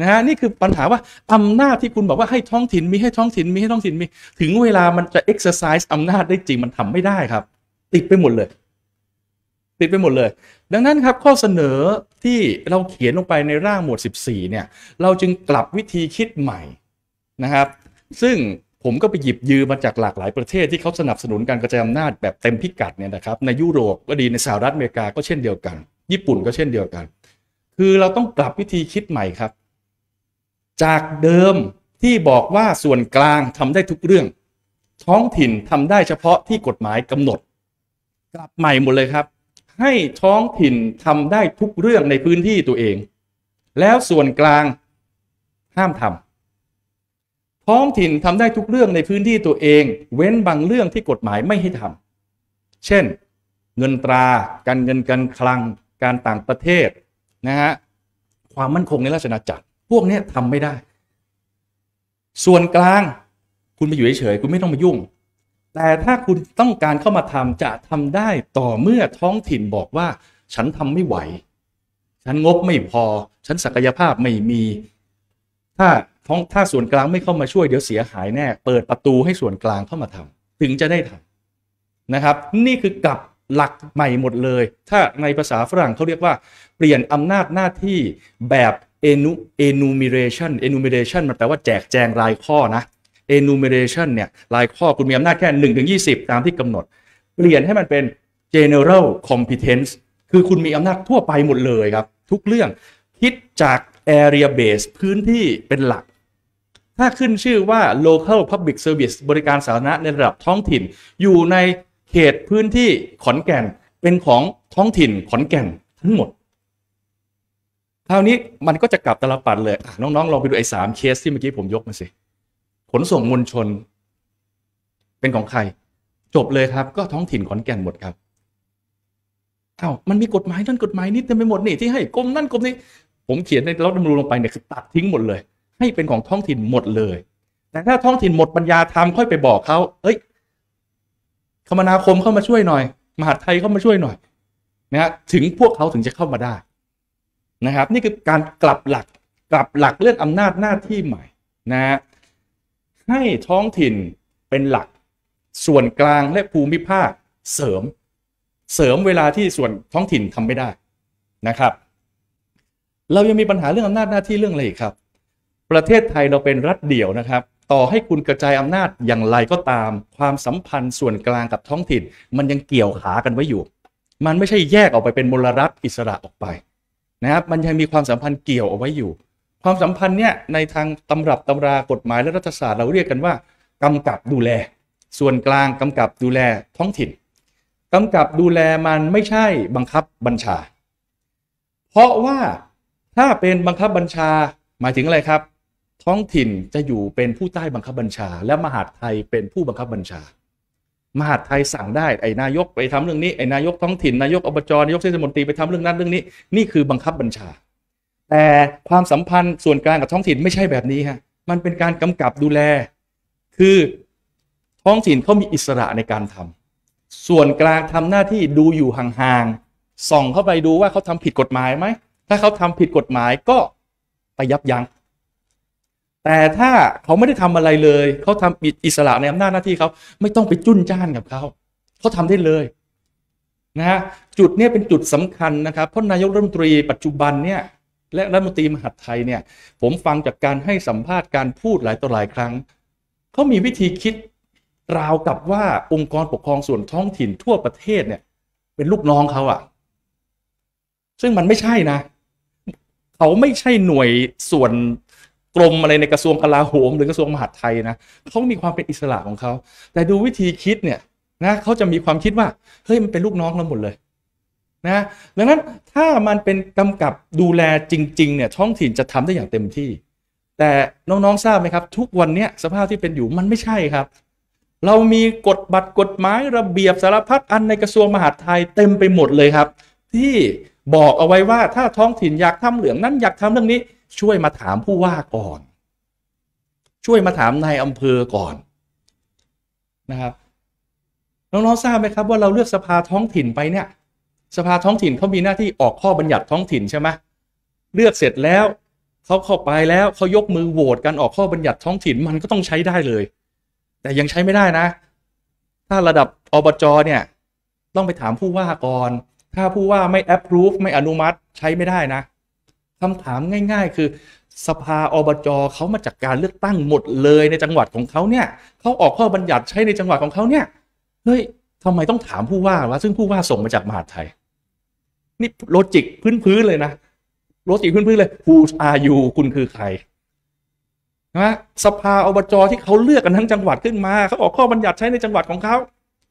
นะฮะนี่คือปัญหาว่า อำนาจที่คุณบอกว่าให้ท้องถิ่นมีให้ท้องถิ่นมีให้ท้องถิ่นมี ถึงเวลามันจะ exercise อำนาจได้จริงมันทำไม่ได้ครับ ติดไปหมดเลยติดไปหมดเลยดังนั้นครับข้อเสนอที่เราเขียนลงไปในร่างหมวด14 เนี่ย เราจึงกลับวิธีคิดใหม่นะครับ ซึ่งผมก็ไปหยิบยืมมาจากหลากหลายประเทศที่เขาสนับสนุนการกระจายอำนาจแบบเต็มพิกัดเนี่ยนะครับในยุโรปก็ดีในสหรัฐอเมริกาก็เช่นเดียวกัน ญี่ปุ่นก็เช่นเดียวกัน คือเราต้องกลับวิธีคิดใหม่ครับ จากเดิมที่บอกว่าส่วนกลางทำได้ทุกเรื่อง ท้องถิ่นทำได้เฉพาะที่กฎหมายกำหนด กลับใหม่หมดเลยครับให้ท้องถิ่นทำได้ทุกเรื่องในพื้นที่ตัวเอง แล้วส่วนกลางห้ามทำท้องถิ่นทำได้ทุกเรื่องในพื้นที่ตัวเอง เว้นบางเรื่องที่กฎหมายไม่ให้ทำเช่น เงินตราการเงินการคลังการต่างประเทศนะฮะความมั่นคงในราชนาาจักรพวกนี้ทำไม่ได้ ส่วนกลางคุณไปอยู่เฉยๆคุณไม่ต้องมายุ่งแต่ถ้าคุณต้องการเข้ามาทำจะทำได้ต่อเมื่อท้องถิ่นบอกว่า ฉันทำไม่ไหว ฉันงบไม่พอ ฉันศักยภาพไม่มี ถ้าท้องถ้าส่วนกลางไม่เข้ามาช่วยเดี๋ยวเสียหายแน่ เปิดประตูให้ส่วนกลางเข้ามาทำถึงจะได้ทำนะครับ นี่คือกับหลักใหม่หมดเลย ถ้าในภาษาฝรั่งเขาเรียกว่า เปลี่ยนอำนาจหน้าที่แบบ enumeration enumeration มันแปลว่าแจกแจงรายข้อนะ enumeration เนี่ยรายข้อคุณมีอำนาจแค่1ถึง20 ตามที่กำหนด เปลี่ยนให้มันเป็น general competence คือคุณมีอำนาจทั่วไปหมดเลยครับ ทุกเรื่องคิดจาก area base พื้นที่เป็นหลัก ถ้าขึ้นชื่อว่า local public service บริการสาธารณะในระดับท้องถิ่น อยู่ในเขตพื้นที่ขอนแก่นเป็นของท้องถิ่นขอนแก่นทั้งหมดคราวนี้มันก็จะกลับตลบปัดเลยน้องๆลองไปดูไอ้สามเคสที่เมื่อกี้ผมยกมาสิขนส่งมวลชน เป็นของใคร จบเลยครับ ก็ท้องถิ่นขอนแก่นหมดครับ เอา้ามันมีกฎหมายนั่นกฎหมายนี่เต็มไปหมด นี่ที่ให้กรมนั่นกรมนี้ผมเขียนในรัฐธรรมนูญลงไปเนี่ยคือตัดทิ้งหมดเลย ให้เป็นของท้องถิ่นหมดเลย แต่ถ้าท้องถิ่นหมดปัญญาทำค่อยไปบอกเขาเอ้ย คมนาคมเข้ามาช่วยหน่อยมหาไทยเข้ามาช่วยหน่อยนะฮะถึงพวกเขาถึงจะเข้ามาได้ นะครับ นี่คือการกลับหลัก กลับหลักเรื่องอำนาจหน้าที่ใหม่นะฮะให้ท้องถิ่นเป็นหลักส่วนกลางและภูมิภาคเสริม เสริมเวลาที่ส่วนท้องถิ่นทำไม่ได้นะครับ เรายังมีปัญหาเรื่องอำนาจหน้าที่เรื่องอะไรครับ ประเทศไทยเราเป็นรัฐเดี่ยวนะครับ ต่อให้คุณกระจายอำนาจอย่างไรก็ตาม ความสัมพันธ์ส่วนกลางกับท้องถิ่น มันยังเกี่ยวขากันไว้อยู่ มันไม่ใช่แยกออกไปเป็นมลรัฐอิสระออกไปนะครับ มันยังมีความสัมพันธ์เกี่ยวเอาไว้อยู่ความสัมพันธ์เนี่ยในทางตำรับตำรากฎหมายและรัฐศาสตร์เราเรียกกันว่ากำกับดูแลส่วนกลางกำกับดูแลท้องถิ่นกำกับดูแลมันไม่ใช่บังคับบัญชา เพราะว่าถ้าเป็นบังคับบัญชาหมายถึงอะไรครับ ท้องถิ่นจะอยู่เป็นผู้ใต้บังคับบัญชา และมหาดไทยเป็นผู้บังคับบัญชา มหาดไทยสั่งได้ไอ้นายกไปทำเรื่องนี้ไอ้นายกท้องถิ่นนายกอบจนายกเทศมนตรีไปทำเรื่องนั้นเรื่องนี้นี่คือบังคับบัญชาแต่ความสัมพันธ์ส่วนกลางกับท้องถิ่นไม่ใช่แบบนี้ฮะมันเป็นการกำกับดูแล คือท้องถิ่นเขามีอิสระในการทำ ส่วนกลางทำหน้าที่ดูอยู่ห่าง ๆ ส่องเข้าไปดูว่าเขาทำผิดกฎหมายไหม ถ้าเขาทำผิดกฎหมายก็ไปยับยัง้ง แต่ถ้าเขาไม่ได้ทำอะไรเลย เขาทำอิสระในอำนาจหน้าที่เขาไม่ต้องไปจุ้นจ้านกับเขา เขาทำได้เลยนะฮะ จุดนี้เป็นจุดสำคัญนะครับ เพราะนายกรัฐมนตรี ปัจจุบันเนี่ยและรัฐมนตรีมหาดไทยเนี่ย ผมฟังจากการให้สัมภาษณ์การพูดหลายต่อหลายครั้งเขามีวิธีคิดราวกับว่าองค์กรปกครองส่วนท้องถิ่นทั่วประเทศเนี่ย เป็นลูกน้องเขาอะซึ่งมันไม่ใช่นะเขาไม่ใช่หน่วยส่วนกรมอะไรในกระทรวงกลาโหมหรือกระทรวงมหาดไทยนะเขามีความเป็นอิสระของเขาแต่ดูวิธีคิดเนี่ยนะเขาจะมีความคิดว่าเฮ้ยมันเป็นลูกน้องเราหมดเลยนะ ดังนั้นถ้ามันเป็นกำกับดูแลจริง ๆ เนี่ย ท้องถิ่นจะทำได้อย่างเต็มที่ แต่น้องๆทราบไหมครับ ทุกวัน เนี้ยสภาพที่เป็นอยู่มันไม่ใช่ครับ เรามีกฎบัตรกฎหมายระเบียบสารพัดอันในกระทรวง มหาดไทยเต็มไปหมดเลยครับ ที่บอกเอาไว้ว่าถ้าท้องถิ่นอยากทำเหลืองนั้นอยากทำเรื่องนี้ช่วยมาถามผู้ว่าก่อน ช่วยมาถามนายอำเภอก่อนนะครับ น้องๆทราบไหมครับว่าเราเลือกสภาท้องถิ่นไปเนี่ยสภาท้องถิ่นเขามีหน้าที่ออกข้อบัญญัติท้องถิ่นใช่ไหมเลือกเสร็จแล้วเขาเข้าไปแล้วเขายกมือโหวตการออกข้อบัญญัติท้องถิ่นมันก็ต้องใช้ได้เลย แต่ยังใช้ไม่ได้นะ ถ้าระดับอบจเนี่ยต้องไปถามผู้ว่าก่อน ถ้าผู้ว่าไม่แอปรูฟไม่อนุมัติใช้ไม่ได้นะคำถามง่ายๆ คือสภาอบจเขามาจากการเลือกตั้งหมดเลยในจังหวัดของเขาเนี่ยเขาออกข้อบัญญัติใช้ในจังหวัดของเขาเนี่ยเฮ้ยทำไมต้องถามผู้ว่าวะซึ่งผู้ว่าส่งมาจากมหาดไทยนี่โลจิกพื้นๆเลยนะโลจิกพื้นๆเลย who are you คุณคือใครนะสภาอบจที่เขาเลือกกันทั้งจังหวัดขึ้นมาเขาออกข้อบัญญัติใช้ในจังหวัดของเขา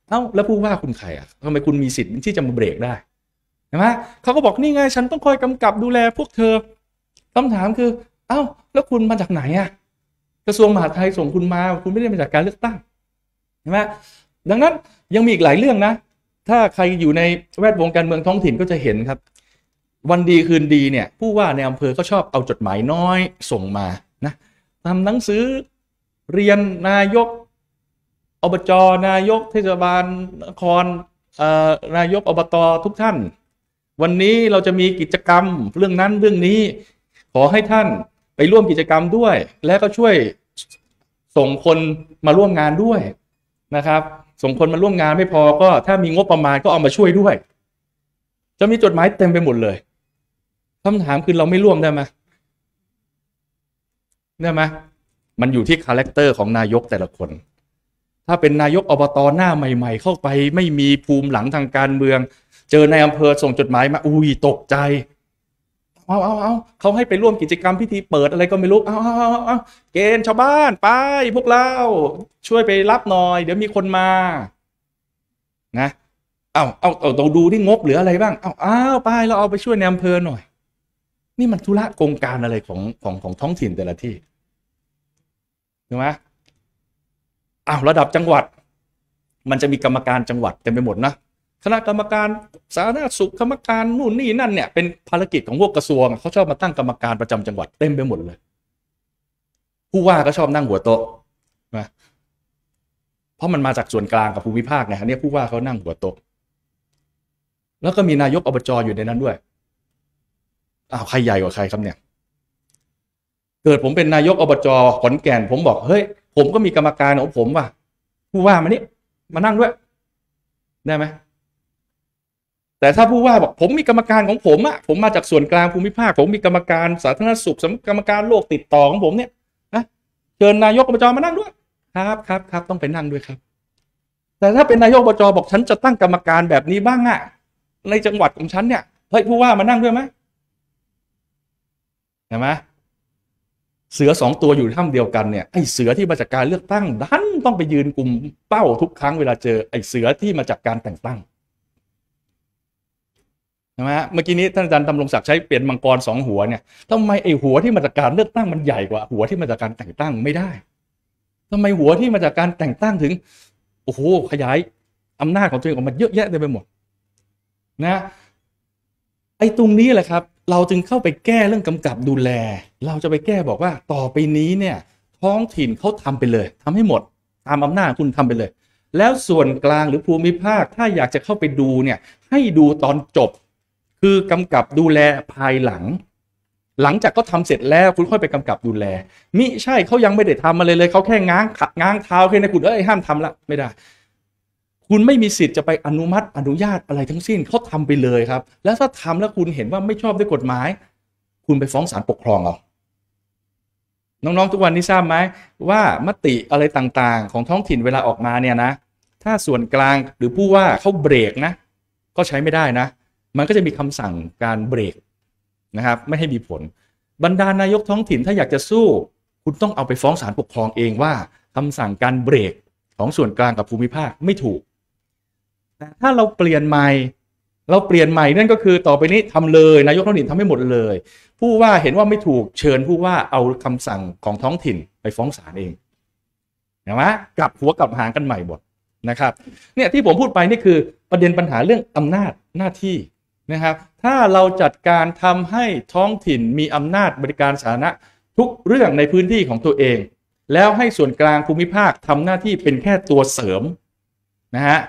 เอ้าแล้วผู้ว่าคุณใครอ่ะทำไมคุณมีสิทธิ์ที่จะมาเบรกได้ใช่ไหมเขาก็บอกนี่ไงฉันต้องคอยกำกับดูแลพวกเธอคำถามคือ เอ้า แล้วคุณมาจากไหนอ่ะกระทรวงมหาดไทยส่งคุณมา คุณไม่ได้มาจากการเลือกตั้งใช่ไหมดังนั้นยังมีอีกหลายเรื่องนะถ้าใครอยู่ในแวดวงการเมืองท้องถิ่นก็จะเห็นครับ วันดีคืนดีเนี่ยผู้ว่าในอำเภอก็ชอบเอาจดหมายน้อย ส่งมานะทำหนังสือเรียนนายก อบจนายก เทศบาลนครนายกอบตทุกท่าน วันนี้เราจะมีกิจกรรม เรื่องนั้นเรื่องนี้ขอให้ท่านไปร่วมกิจกรรมด้วย และก็ช่วยส่งคนมาร่วมงานด้วยนะครับส่งคนมาร่วมงานไม่พอก็ถ้ามีงบประมาณก็เอามาช่วยด้วย จะมีจดหมายเต็มไปหมดเลยคำถามคือเราไม่ร่วมได้ไหมได้ไหมมันอยู่ที่คาแรคเตอร์ของนายกแต่ละคน ถ้าเป็นนายกอบตอหน้าใหม่ๆเข้าไปไม่มีภูมิหลังทางการเมือง เจอในอำเภอส่งจดหมายมา อุ้ยตกใจเอาเอาเอาเขาให้ไปร่วมกิจกรรมพิธีเปิดอะไรก็ไม่รู้เอาเอาเอาเอาเกณฑ์ชาวบ้านไป พวกเรา ช่วยไปรับหน่อย เดี๋ยวมีคนมา นะเอา เอาเอาเราดูที่งบเหลืออะไรบ้างเอาเอาไป เราเอาไปช่วยในอำเภอหน่อย นี่มันธุระโครงการอะไรของของของท้องถิ่นแต่ละที่ถูกไหมอ้าวระดับจังหวัด มันจะมีกรรมการจังหวัดเต็มไปหมดนะคณะกรรมการสาธารณสุขกรรมการนู่นนี่นั่นเนี่ยเป็นภารกิจของพวกกระทรวงเขาชอบมาตั้งกรรมการประจำจังหวัดเต็มไปหมดเลย ผู้ว่าก็ชอบนั่งหัวโต๊ะนะเพราะมันมาจากส่วนกลางกับภูมิภาคไงอะนนียผู้ว่าเขานั่งหัวโต๊ะ แล้วก็มีนายกอบจอยู่ในนั้นด้วยอ้าวใครใหญ่กว่าใครครับเนี่ย เกิดผมเป็นนายกอบจขอนแก่นผมบอกเฮ้ยผมก็มีกรรมการของผมว่ะผู้ว่ามานี่มานั่งด้วยได้ไหมแต่ถ้าผู้ว่าบอกผมมีกรรมการของผมอะผมมาจากส่วนกลางภูมิภาค ผมมีกรรมการ สาธารณสุขสำกรรมการโรคติดต่อ ของผมเนี่ยนะเชิญนายกอบจมานั่งด้วยครับครับครับต้องไปนั่งด้วยครับ แต่ถ้าเป็นนายกอบจบอกฉันจะตั้งกรรมการแบบนี้บ้างอะในจังหวัดของฉันเนี่ยเฮ้ยผู้ว่ามานั่งด้วยไหมเห็นไหมเสือสองตัวอยู่ถ้ำเดียวกันเนี่ยไอเสือที่มาจากการเลือกตั้งดันต้องไปยืนกลุ่มเป้าทุกครั้งเวลาเจอไอเสือที่มาจากการแต่งตั้งช่ไหมเมื่อกี้นี้ท่านอาจารย์ดำรงศักดิ์ใช้เปลี่ยนมังกรสองหัวเนี่ยทำไมไอ้หัวที่มาจากการเลือกตั้งมันใหญ่กว่าหัวที่มาจากการแต่งตั้งไม่ได้ทำไมหัวที่มาจากการแต่งตั้งถึงโอ้โหขยายอำนาจของตัวเองออกมาเยอะแยะเต็มไปหมดนะ ไอ้ ตรงนี้แหละครับ เราจึงเข้าไปแก้เรื่องกำกับดูแล เราจะไปแก้บอกว่า ต่อไปนี้เนี่ย ท้องถิ่นเขาทำไปเลยทำให้หมดตามอำนาจคุณทำไปเลย แล้วส่วนกลางหรือภูมิภาคถ้าอยากจะเข้าไปดูเนี่ยให้ดูตอนจบคือกำกับดูแลภายหลัง หลังจากก็ทำเสร็จแล้วคุณค่อยไปกำกับดูแลมิใช่เขายังไม่ได้ทำอะไรเลยเขาแค่ง้างขัดง้างเท้าแค่นั้นคุณเอ้ยห้ามทำละไม่ได้ คุณไม่มีสิทธิ์จะไปอนุมัติอนุญาตอะไรทั้งสิ้นเขาทำไปเลยครับ แล้วถ้าทำแล้วคุณเห็นว่าไม่ชอบด้วยกฎหมาย คุณไปฟ้องศาลปกครองเอา น้องๆทุกวันนี้ทราบไหมว่ามติอะไรต่างๆ ของท้องถิ่นเวลาออกมาเนี่ยนะ ถ้าส่วนกลางหรือผู้ว่าเขาเบรกนะ ก็ใช้ไม่ได้นะมันก็จะมีคำสั่งการเบรกนะครับไม่ให้มีผล บรรดานายกท้องถิ่นถ้าอยากจะสู้ คุณต้องเอาไปฟ้องศาลปกครองเองว่า คำสั่งการเบรกของส่วนกลางกับภูมิภาคไม่ถูก แต่ถ้าเราเปลี่ยนใหม่เราเปลี่ยนใหม่นั่นก็คือต่อไปนี้ทำเลยนายกท้องถิ่นทำให้หมดเลยผู้ว่าเห็นว่าไม่ถูกเชิญผู้ว่าเอาคำสั่งของท้องถิ่นไปฟ้องศาลเองเห็นไหมกลับหัวกลับหางกันใหม่หมดนะครับเนี่ยที่ผมพูดไปนี่คือประเด็นปัญหาเรื่องอำนาจหน้าที่นะครับ ถ้าเราจัดการทำให้ท้องถิ่นมีอำนาจบริการสาธารณะทุกเรื่องในพื้นที่ของตัวเอง แล้วให้ส่วนกลางภูมิภาคทำหน้าที่เป็นแค่ตัวเสริมนะฮะ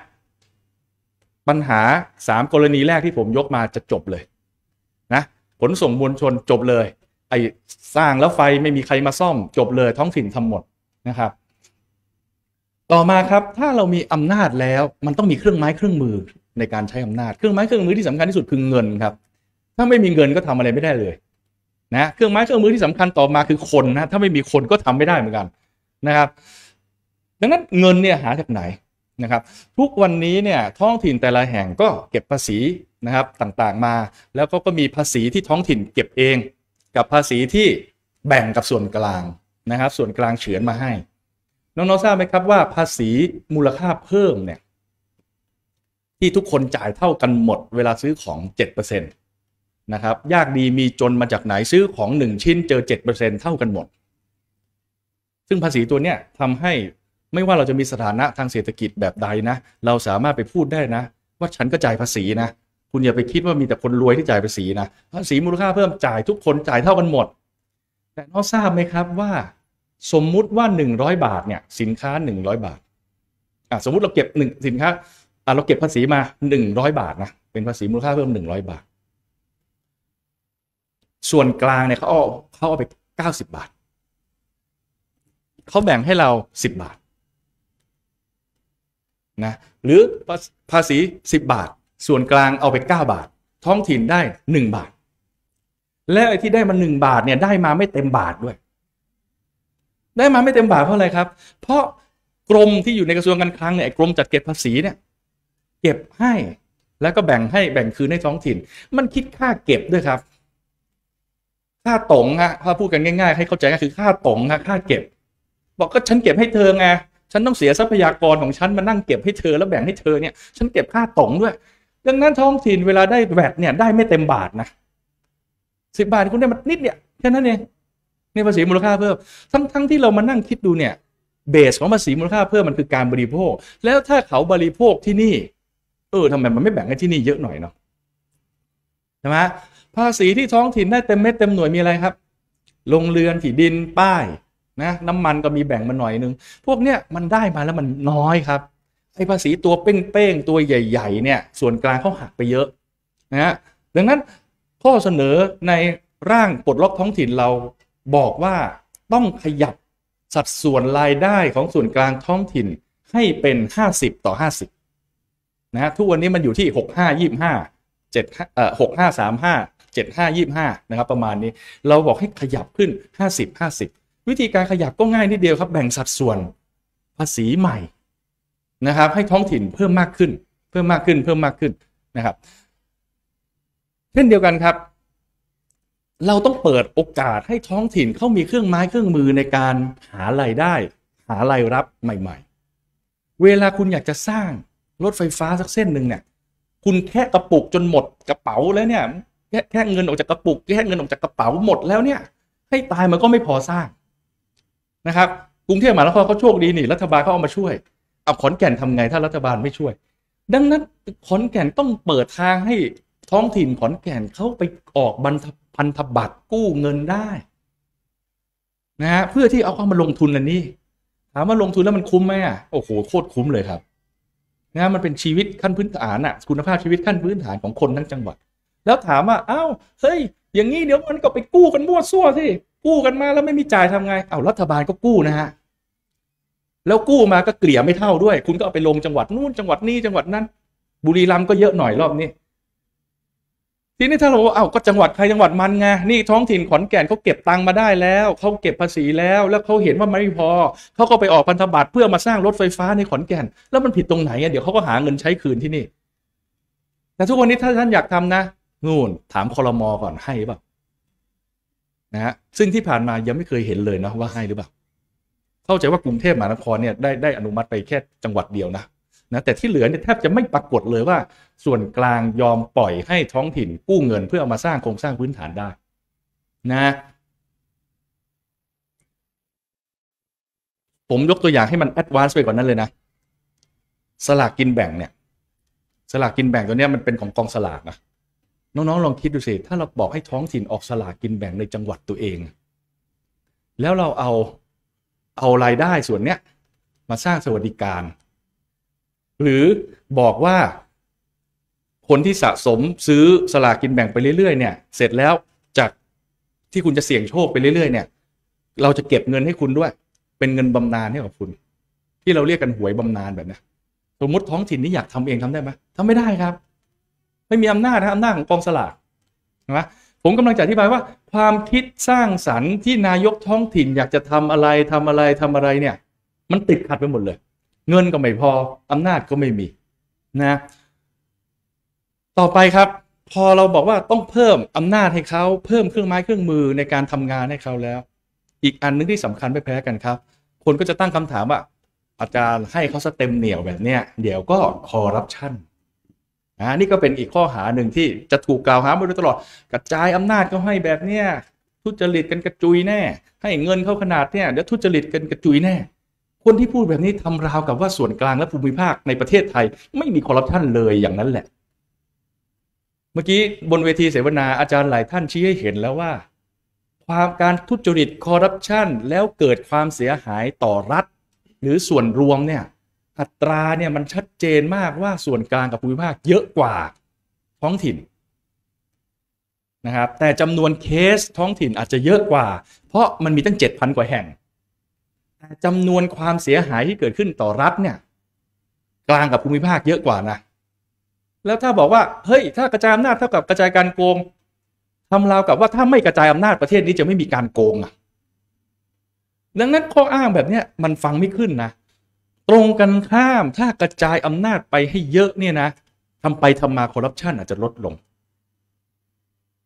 ปัญหา 3 กรณีแรกที่ผมยกมาจะจบเลยนะขนส่งมวลชนจบเลย ไอ้ สร้างแล้วไฟไม่มีใครมาซ่อม จบเลยท้องถิ่นทำหมด นะครับต่อมาครับถ้าเรามีอำนาจแล้วมันต้องมีเครื่องไม้เครื่องมือในการใช้อำนาจเครื่องไม้เครื่องมือที่สำคัญที่สุดคือเงินครับถ้าไม่มีเงินก็ทำอะไรไม่ได้เลยนะเครื่องไม้เครื่องมือที่สำคัญต่อมาคือคนนะถ้าไม่มีคนก็ทำไม่ได้เหมือนกันนะครับดังนั้นเงินเนี่ยหาจากไหนนะครับ ทุกวันนี้เนี่ยท้องถิ่นแต่ละแห่งก็เก็บภาษีนะครับต่างๆมาแล้วก็ก็มีภาษีที่ท้องถิ่นเก็บเอง กับภาษีที่แบ่งกับส่วนกลางนะครับ ส่วนกลางเฉือนมาให้น้องๆทราบไหมครับว่า ภาษีมูลค่าเพิ่มเนี่ยที่ทุกคนจ่ายเท่ากันหมดเวลาซื้อของ 7%นะครับ ยากดีมีจนมาจากไหนซื้อของ 1 ชิ้นเจอ 7%เท่ากันหมด ซึ่งภาษีตัวเนี้ยทำให้ไม่ว่าเราจะมีสถานะทางเศรษฐกิจแบบใดนะ เราสามารถไปพูดได้นะ ว่าฉันก็จ่ายภาษีนะ คุณอย่าไปคิดว่ามีแต่คนรวยที่จ่ายภาษีนะภาษีมูลค่าเพิ่มจ่ายทุกคนจ่ายเท่ากันหมดแต่น้องทราบไหมครับว่าสมมุติว่า 100 บาทเนี่ยสินค้า 100 บาทอ่ะสมมุติเราเก็บหนึ่งสินค้าอ่ะเราเก็บภาษีมาหนึ่งร้อยบาทนะเป็นภาษีมูลค่าเพิ่มหนึ่งร้อยบาท ส่วนกลางเนี่ยเขาเอาเขาเอาไปเก้าสิบบาท เขาแบ่งให้เราสิบบาทนะหรือภาษีสิบบาท ส่วนกลางเอาไปเก้าบาทท้องถิ่นได้หนึ่งบาท และไอ้ที่ได้มาหนึ่งบาทเนี่ยได้มาไม่เต็มบาทด้วย ได้มาไม่เต็มบาทเพราะอะไรครับ เพราะกรมที่อยู่ในกระทรวงการคลังเนี่ยกรมจัดเก็บภาษีเนี่ยเก็บให้แล้วก็แบ่งให้แบ่งคืนให้ท้องถิ่น มันคิดค่าเก็บด้วยครับ ค่าตงฮะถ้าพูดกันง่ายๆ ให้เข้าใจก็คือค่าตงฮะค่าเก็บ บอกก็ฉันเก็บให้เธอไงฉันต้องเสียทรัพยากรของฉันมานั่งเก็บให้เธอแล้วแบ่งให้เธอเนี่ย ฉันเก็บค่าตงด้วย ดังนั้นท้องถิ่นเวลาได้แวดเนี่ยได้ไม่เต็มบาทนะสิบบาทคุณได้มานิดเนี่ยแค่นั้นเองนี่ภาษีมูลค่าเพิ่มทั้งทั้งที่เรามานั่งคิดดูเนี่ย เบสของภาษีมูลค่าเพิ่มมันคือการบริโภค แล้วถ้าเขาบริโภคที่นี่เออทำไมมัน ไม่แบ่งให้ ที่นี่ เยอะหน่อยเนาะใช่ไหมภาษีที่ท้องถิ่นได้เต็มเม็ดเต็ม หน่วยมีอะไรครับ ลงเรือนที่ดินป้ายนะน้ำมันก็มีแบ่งมาหน่อย นึง พวกเนี้ยมันได้มาแล้วมันน้อยครับไอ้ภาษีตัวเป้งๆ ตัวใหญ่ ๆ เนี่ย ส่วนกลางเขาหักไปเยอะนะฮะดังนั้นข้อเสนอในร่างปลดล็อกท้องถิ่นเราบอกว่าต้องขยับสัดส่วนรายได้ของส่วนกลางท้องถิ่นให้เป็น 50 ต่อ50นะฮะทุกวันนี้มันอยู่ที่หกห้ายี่ห้าเจ็ดเอ่อหกห้าสามห้าเจ็ดห้ายี่ห้านะครับประมาณนี้เราบอกให้ขยับขึ้นห้าสิบห้าสิบวิธีการขยับก็ง่ายนิดเดียวครับแบ่งสัดส่วนภาษีใหม่นะครับ ให้ท้องถิ่นเพิ่มมากขึ้นเพิ่มมากขึ้นเพิ่มมากขึ้นนะครับ เช่นเดียวกันครับ เราต้องเปิดโอกาสให้ท้องถิ่นเขามีเครื่องไม้เครื่องมือในการหารายได้ หารายรับใหม่ๆ เวลาคุณอยากจะสร้างรถไฟฟ้าสักเส้นหนึ่งเนี่ย คุณแค่กระปุก จนหมดกระเป๋าแล้วเนี่ยแค่ เงินออกจากกระปุกแค่เงินออกจากกระเป๋าหมดแล้วเนี่ย ให้ตายมันก็ไม่พอสร้างนะครับกรุงเทพมหานครเขาโชคดีนี่รัฐบาลเขาเอามาช่วยเอาขอนแก่นทำไง ถ้ารัฐบาลไม่ช่วย ดังนั้นขอนแก่นต้องเปิดทางให้ท้องถิ่นขอนแก่นเขาไปออกบันพันธบัตรกู้เงินได้ นะฮะเพื่อที่เอาเข้ามาลงทุนอันนี้ถามว่าลงทุนแล้วมันคุ้มไหมอ่ะโอ้โหโคตรคุ้มเลยครับนะมันเป็นชีวิตขั้นพื้นฐานอะคุณภาพชีวิตขั้นพื้นฐานของคนทั้งจังหวัดแล้วถามว่าอ้าวเฮ้ยอย่างนี้เดี๋ยวมันก็ไปกู้กันมั่วซั่วสิกู้กันมาแล้วไม่มีจ่ายทำไงเอารัฐบาลก็กู้นะฮะแล้วกู้มาก็เกลี่ยไม่เท่าด้วย คุณก็เอาไปลงจังหวัดนู่น จังหวัดนี้จังหวัดนั้น บุรีรัมย์ก็เยอะหน่อยรอบนี้ทีนี้ถ้าเราเอาก็ จังหวัด ใครจังหวัดมันไงนี่ท้องถิ่นขอนแก่นเขาเก็บตังค์มาได้แล้ว เขาเก็บภาษีแล้ว แล้วเขาเห็นว่าไม่พอเขาก็ไปออกพันธบัตรเพื่อมาสร้างรถไฟฟ้าในขอนแก่นแล้วมันผิดตรงไหนอ่ะเดี๋ยวเขาก็หาเงินใช้คืนที่นี่แต่ทุกวันนี้ถ้าท่านอยากทำนะนู่นถามคอรมอก่อนให้ป่ะนะฮะซึ่งที่ผ่านมายังไม่เคยเห็นเลยนะว่าให้หรือเปล่าเข้าใจว่ากรุงเทพมหานครเนี่ยได้ได้อนุมัติไปแค่จังหวัดเดียวนะนะแต่ที่เหลือเนี่ยแทบจะไม่ปรากฏเลยว่าส่วนกลางยอมปล่อยให้ท้องถิ่นกู้เงินเพื่อเอามาสร้างโครงสร้างพื้นฐานได้นะผมยกตัวอย่างให้มันแอดวานซ์ไปกว่านนั้นเลยนะสลาก กินแบ่งเนี่ยสลากกินแบ่งตัวเนี้ยมันเป็นของกองสลากนะน้องๆ ลองคิดดูสิถ้าเราบอกให้ท้องถิ่นออกสลากกินแบ่งในจังหวัดตัวเอง แล้วเราเอาเอารายได้ส่วนเนี้ยมาสร้างสวัสดิการหรือบอกว่า คนที่สะสมซื้อสลากกินแบ่งไปเรื่อยๆ เนี่ย เสร็จแล้วจาก ที่คุณจะเสี่ยงโชคไปเรื่อย ๆเนี่ย เราจะเก็บเงินให้คุณด้วย เป็นเงินบำนาญให้กับคุณ ที่เราเรียกกันหวยบำนาญแบบนี้สมมติท้องถิ่นนี่อยากทำเองทำได้ไหมทำไม่ได้ครับ ไม่มีอำนาจนะอำนาจของกองสลากนะผมกำลังจะอธิบายว่า ความคิดสร้างสรรค์ที่นายกท้องถิ่นอยากจะทำอะไรทำอะไรทำอะไรเนี่ย มันติดขัดไปหมดเลยเงินก็ไม่พออำนาจก็ไม่มีนะ ต่อไปครับ พอเราบอกว่าต้องเพิ่ม อำนาจให้เขาเพิ่มเครื่องไม้เครื่องมือในการทำงานให้เขาแล้วอีกอันนึงที่สำคัญไม่แพ้กันครับ คนก็จะตั้งคำถามว่าอาจารย์ให้เขาสเต็มเหนี่ยวแบบเนี้ยเดี๋ยวก็คอร์รัปชันอ่านี่ก็เป็นอีกข้อหาหนึ่งที่จะถูกกล่าวหามาโดยตลอดกระจายอำนาจเขาให้แบบเนี้ยทุจริตกันกระจุยแน่ ให้เงินเขาขนาดเนี้ยเดี๋ยวทุจริตกันกระจุยแน่คนที่พูดแบบนี้ทำราวกับว่าส่วนกลางและภูมิภาคในประเทศไทยไม่มีคอร์รัปชันเลยอย่างนั้นแหละ เมื่อกี้บนเวทีเสวนาอาจารย์หลายท่านชี้ให้เห็นแล้วว่า ความการทุจริตคอร์รัปชันแล้วเกิดความเสียหายต่อรัฐหรือส่วนรวมเนี่ย อัตราเนี่ยมันชัดเจนมากว่าส่วนกลางกับภูมิภาคเยอะกว่าท้องถิ่นนะครับแต่จำนวนเคสท้องถิ่นอาจจะเยอะกว่าเพราะมันมีตั้ง7,000กว่าแห่งจำนวนความเสียหายที่เกิดขึ้นต่อรัฐเนี่ย กลางกับภูมิภาคเยอะกว่านะแล้วถ้าบอกว่า เฮ้ยถ้ากระจายอำนาจเท่ากับกระจายการโกงทำราวกับว่าถ้าไม่กระจายอำนาจประเทศนี้จะไม่มีการโกงอ่ะ ดังนั้นข้ออ้างแบบเนี้ยมันฟังไม่ขึ้นนะ ตรงกันข้ามถ้ากระจายอำนาจไปให้เยอะเนี่ยนะทำไปทำมาคอร์รัปชันอาจจะลดลง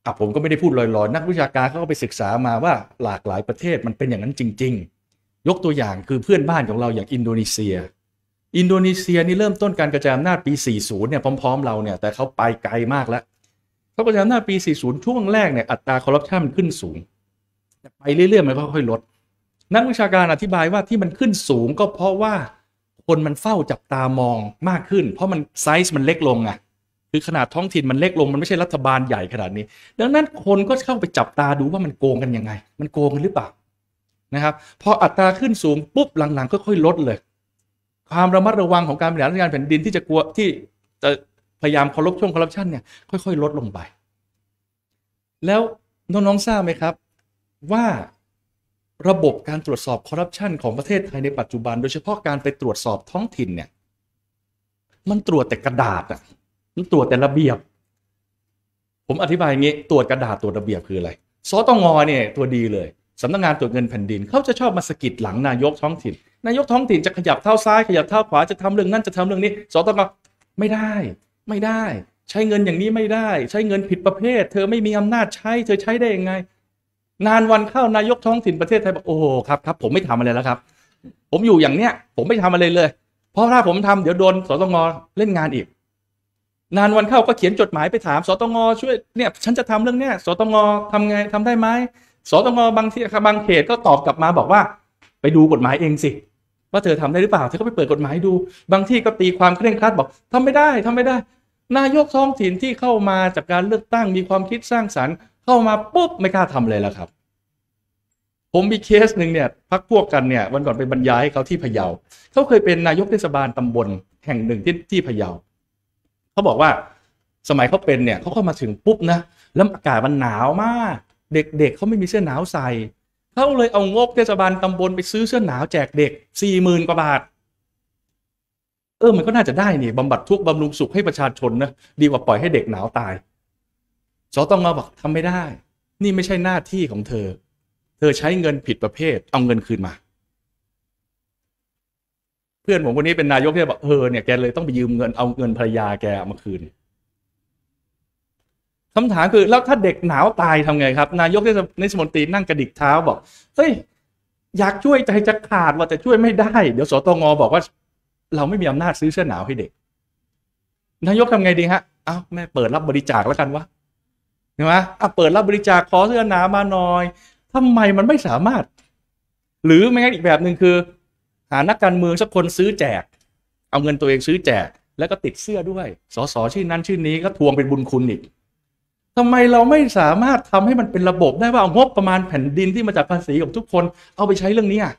อ่ะผมก็ไม่ได้พูดลอยๆ นักวิชาการเขาก็ไปศึกษามาว่า หลากหลายประเทศมันเป็นอย่างนั้นจริงๆยกตัวอย่างคือเพื่อนบ้านของเราอย่างอินโดนีเซีย อินโดนีเซียนี่เริ่มต้นการกระจายอำนาจปี 40 เนี่ยพร้อมๆ เราเนี่ยแต่เขาไปไกลมากแล้วเขากระจายอำนาจปี 40 ช่วงแรกเนี่ยอัตราคอร์รัปชันมันขึ้นสูงไปเรื่อยๆมันค่อยๆลดนักวิชาการอธิบายว่าที่มันขึ้นสูงก็เพราะว่าคนมันเฝ้าจับตามองมากขึ้น เพราะมันไซส์มันเล็กลงไงคือขนาดท้องถิ่นมันเล็กลงมันไม่ใช่รัฐบาลใหญ่ขนาดนี้ ดังนั้นคนก็เข้าไปจับตาดูว่ามันโกงกันยังไง มันโกงกันหรือเปล่านะครับ พออัตราขึ้นสูงปุ๊บหลังๆก็ค่อยลดเลย ความระมัดระวังของการบริหารราชการแผ่น ดินที่จะกลัว ที่จะพยายามคอรพช่วชคอร์รัปชันเนี่ยค่อย ๆ ลด ลงไป แล้ว น้องๆทราบไหมครับ ว่าระบบการตรวจ สอบคอร์รัปชันของ ประเทศ ไทย ในปัจจุบัน โดยเฉพาะการไปตรวจสอบท้องถิ่นเนี่ย มันตรวจแต่กระดาษอ่ะมันตรวจแต่ระเบียบ ผมอธิบายอย่างนี้ตรวจกระดาษตรวจระเบียบคืออะไรสตงเนี่ยตัวดีเลยสำนักงงานตรวจเงินแผ่นดินเขาจะชอบมาสกิดหลังนายกท้องถิ่นนายกท้องถิ่นจะขยับเท้าซ้าย ขยับเท้าขวาจะทำเรื่องนั้นจะทำเรื่องนี้ สตงไม่ได้ ไม่ได้ ใช้เงินอย่างนี้ไม่ได้ใช้เงินผิดประเภท เธอไม่มีอำนาจใช้เธอใช้ได้ยังไง นานวันเข้านายกท้องถิ่นประเทศไทยบอกโอ้ครับครับผมไม่ทำอะไรแล้วครับ ผมอยู่อย่างเนี้ย ผมไม่ทำอะไรเลย เพราะถ้าผมทำ เดี๋ยวโดนสตงเล่นงานอีกนานวันเข้าก็เขียนจดหมายไปถามสตงช่วยเนี่ยฉันจะทำเรื่องเนี้ยสตงทำไงทำได้ไหมสตงบางที่บางเขตก็ตอบกลับมาบอกว่าไปดูกฎหมายเองสิ ว่าเธอทำได้หรือเปล่าเธอก็ไปเปิดกฎหมายดู บางที่ก็ตีความเคร่งครัดบอกทำไม่ได้ทำไม่ได้ นายกท้องถิ่นที่เข้ามาจากการเลือกตั้งมีความคิดสร้างสารรค์เข้ามาปุ๊บไม่กล้าทำเลยแล้วครับ ผมมีเคสหนึ่งเนี่ยพักพวกกันเนี่ยวันก่อนไปบรรยายให้เขาที่พะเยาเขาเคยเป็นนายกเทศบาลตำบลแห่งหนึ่งที่ที่พะเยาเขาบอกว่าสมัยเขาเป็นเนี่ยเขาเข้ามาถึงปุ๊บนะแล้วอากาศมันหนาวมากเด็กๆเเขาไม่มีเสื้อหนาวใส่ เขาเลยเอางบเทศบาลตำบลไปซื้อเสื้อหนาวแจกเด็กสี่หมื่นกว่าบาท เออมันก็น่าจะได้นี่บำบัดทุกข์บำรุงสุขให้ประชาชนนะดีกว่าปล่อยให้เด็กหนาวตายสตงบอกทำไม่ได้ นี่ไม่ใช่หน้าที่ของเธอ เธอใช้เงินผิดประเภทเอาเงินคืนมา เพื่อนผมคนนี้เป็นนายกเนี่ยบอกเออเนี่ยแกเลยต้องไปยืมเงินเอาเงินภรรยาแกมาคืนคำถามคือแล้วถ้าเด็กหนาวตายทำไงครับ นายกเทศมนตรีนั่งกระดิกเท้าบอกเฮ้ยอยากช่วยใจจะขาดว่าแต่ช่วยไม่ได้ เดี๋ยว สตงบอกว่าเราไม่มีอำนาจซื้อเสื้อหนาวให้เด็กนายกทำไงดีฮะอ้าวแม่เปิดรับบริจาคแล้วกันวะเห็นไหมอ่ะเปิดรับบริจาคขอเสื้อหนาวมาหน่อย ทำไมมันไม่สามารถ หรือไม่งั้นอีกแบบหนึ่งคือ หานักการเมืองสักคนซื้อแจก เอาเงินตัวเองซื้อแจก แล้วก็ติดเสื้อด้วยสสชื่อนั้น ชื่อนี้ก็ทวงเป็นบุญคุณอีกทำไม เราไม่สามารถทำให้มันเป็นระบบได้ว่างบประมาณแผ่นดินที่มาจากภาษีของทุกคนเอาไปใช้เรื่องนี้อ่ะ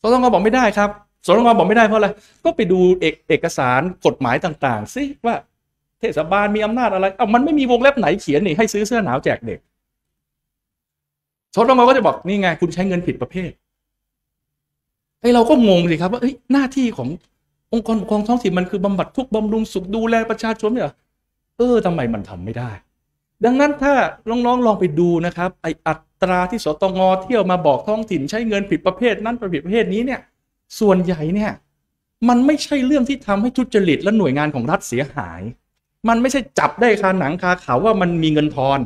สตงบอกไม่ได้ครับสตงบอกไม่ได้เพราะอะไร ก็ไปดูเอกเอกสารกฎหมายต่าง ๆ สิ ว่าเทศบาลมีอำนาจอะไร เอามันไม่มีวงเล็บไหนเขียนนี่ให้ซื้อเสื้อหนาวแจกเด็กสตงก็จะบอกนี่ไงคุณใช้เงินผิดประเภทไอ้เราก็งงสิครับว่าหน้าที่ขององค์กรปกครองท้องถิ่นมันคือบำบัดทุกบำรุงสุขดูแลประชาชนเนี่ยเออทำไมมันทำไม่ได้ดังนั้นถ้าน้องๆลองไปดูนะครับไออัตราที่สตงเที่ยวมาบอกท้องถิ่น ใช้เงินผิดประเภทนั้นผิดประเภทนี้เนี่ย ส่วนใหญ่เนี่ย มันไม่ใช่เรื่องที่ทำให้ทุจริตและหน่วยงานของรัฐเสียหาย มันไม่ใช่จับได้คาหนังคาเขาว่ามันมีเงินทอน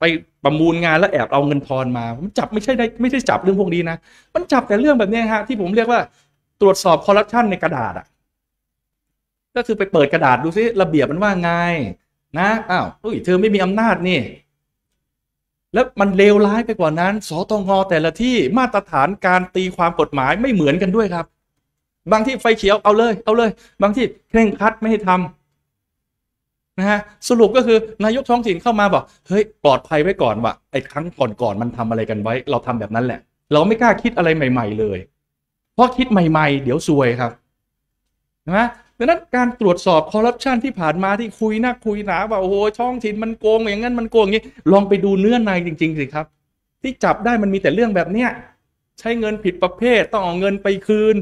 ไปประมูลงานแล้วแอบเอาเงินทอนมาันจับไม่ใช่ได้ ไม่ใช่จับเรื่องพวกนี้นะ มันจับแต่เรื่องแบบนี้ฮะที่ผมเรียกว่า ตรวจสอบคอร์รัปชันในกระดาษอ่ะก็คือไปเปิดกระดาษดูซิระเบียบมันว่าไงนะ อ้าวเธอไม่มีอำนาจ นี่ แล้วมันเลวร้ายไปกว่านั้น สตงแต่ละที่ มาตรฐานการตีความกฎหมายไม่เหมือนกันด้วยครับ บางที่ไฟเขียวเอาเลย เอาเลย บางที่เคร่งคัดไม่ให้ทำนะ ฮะ สรุปก็คือ นายกท้องถิ่นเข้ามาบอกเฮ้ย ปลอดภัยไว้ก่อนว่ะ ไอ้ครั้งก่อนๆมันทำอะไรกันไว้ เราทำแบบนั้นแหละ เราไม่กล้าคิดอะไรใหม่ ๆ เลย เพราะคิดใหม่ ๆ เดี๋ยวซวยครับนะดังนั้นการตรวจสอบคอร์รัปชันที่ผ่านมาที่คุยนักคุยหนาว่าโอ้โหช่องถิ่นมันโกงอย่างนั้นมันโกงอย่างนี้ลองไปดูเนื้อในจริงๆสิครับ ที่จับได้มันมีแต่เรื่องแบบเนี้ยใช้เงินผิดประเภทต้องเอาเงินไปคืน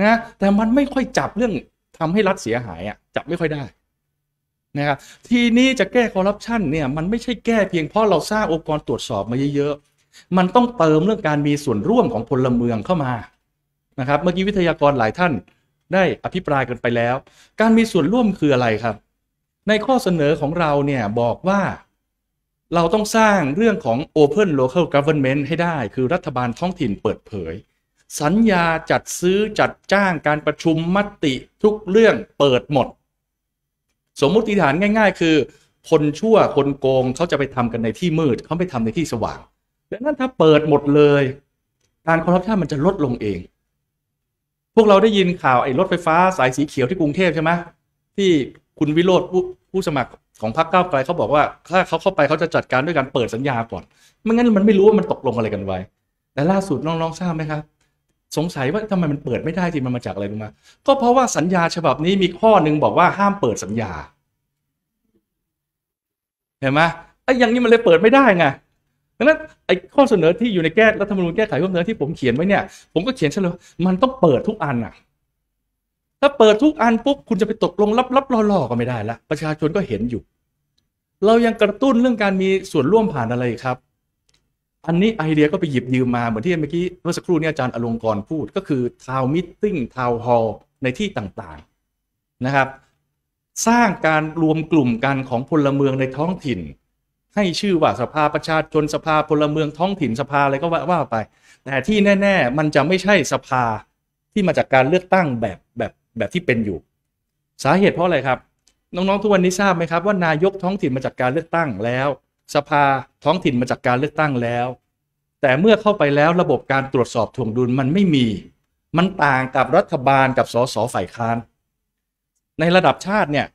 นะแต่มันไม่ค่อยจับเรื่องทำให้รัฐเสียหายอ่ะจับไม่ค่อยได้นะครับทีนี้จะแก้คอร์รัปชันเนี่ยมันไม่ใช่แก้เพียงเพราะเราสร้างองค์กรตรวจสอบมาเยอะๆมันต้องเติมเรื่องการมีส่วนร่วมของพลเมืองเข้ามานะครับเมื่อกี้วิทยากรหลายท่านได้อภิปรายกันไปแล้ว การมีส่วนร่วมคืออะไรครับ ในข้อเสนอของเราเนี่ย บอกว่าเราต้องสร้างเรื่องของ Open Local Government ให้ได้คือรัฐบาลท้องถิ่นเปิดเผยสัญญาจัดซื้อจัดจ้างการประชุมมติทุกเรื่องเปิดหมด สมมติฐานง่ายๆ คือคนชั่วคนโกงเขาจะไปทำกันในที่มืดเขาไปทำในที่สว่างดังนั้นถ้าเปิดหมดเลย การคอร์รัปชันมันจะลดลงเองพวกเราได้ยินข่าวไอ้รถไฟฟ้าสายสีเขียวที่กรุงเทพใช่ไหมที่คุณวิโรธผู้ผู้สมัครของพรรคก้าวไกลเขาบอกว่า ถ้าเขาเข้าไปเขา จะจัดการด้วยการเปิดสัญญาก่อนไม่งั้นมันไม่รู้ว่ามันตกลงอะไรกันไว้และล่าสุดน้องๆทราบไหมครับสงสัยว่าทำไมมันเปิดไม่ได้จริงมันมาจากอะไรรู้ไหมก็เพราะว่าสัญญาฉบับนี้มีข้อหนึ่งบอกว่าห้ามเปิดสัญญา เห็นไหมไอ้อย่างนี้มันเลยเปิดไม่ได้ไงดังนั้นไอ้ข้อเสนอที่อยู่ในแก้รัฐธรรมนูญแก้ไขข้อเสนอที่ผมเขียนไว้เนี่ย ผมก็เขียนเฉลยมันต้องเปิดทุกอันอ่ะ ถ้าเปิดทุกอันปุ๊บคุณจะไปตกลงลับรับล่อๆ ก็ไม่ได้ละ ประชาชนก็เห็นอยู่ เรายังกระตุ้นเรื่องการมีส่วนร่วมผ่านอะไรครับ อันนี้ไอเดียก็ไปหยิบยืมมาเหมือนที่เมื่อกี้เมื่อสักครู่นี้อาจารย์อลงกรพูดก็คือทาวมิทติ้งทาวฮอลในที่ต่างๆนะครับ สร้างการรวมกลุ่มกันของพลเมืองในท้องถิ่นให้ชื่อว่าสภา ประชาชนสภาพลเมืองท้องถิ่นสภาอะไรก็ว่าว่าไป แต่ที่แน่ ๆ มันจะไม่ใช่สภาที่มาจากการเลือกตั้งแบบแบบแบบที่เป็นอยู่ สาเหตุเพราะอะไรครับน้องๆทุกวันนี้ทราบไหมครับ ว่านายกท้องถิ่นมาจากการเลือกตั้งแล้ว สภาท้องถิ่นมาจากการเลือกตั้งแล้ว แต่เมื่อเข้าไปแล้วระบบการตรวจสอบถ่วงดุลมันไม่มีมันต่างกับรัฐบาลกับสสฝ่ายค้าน ในระดับชาติเนี่ย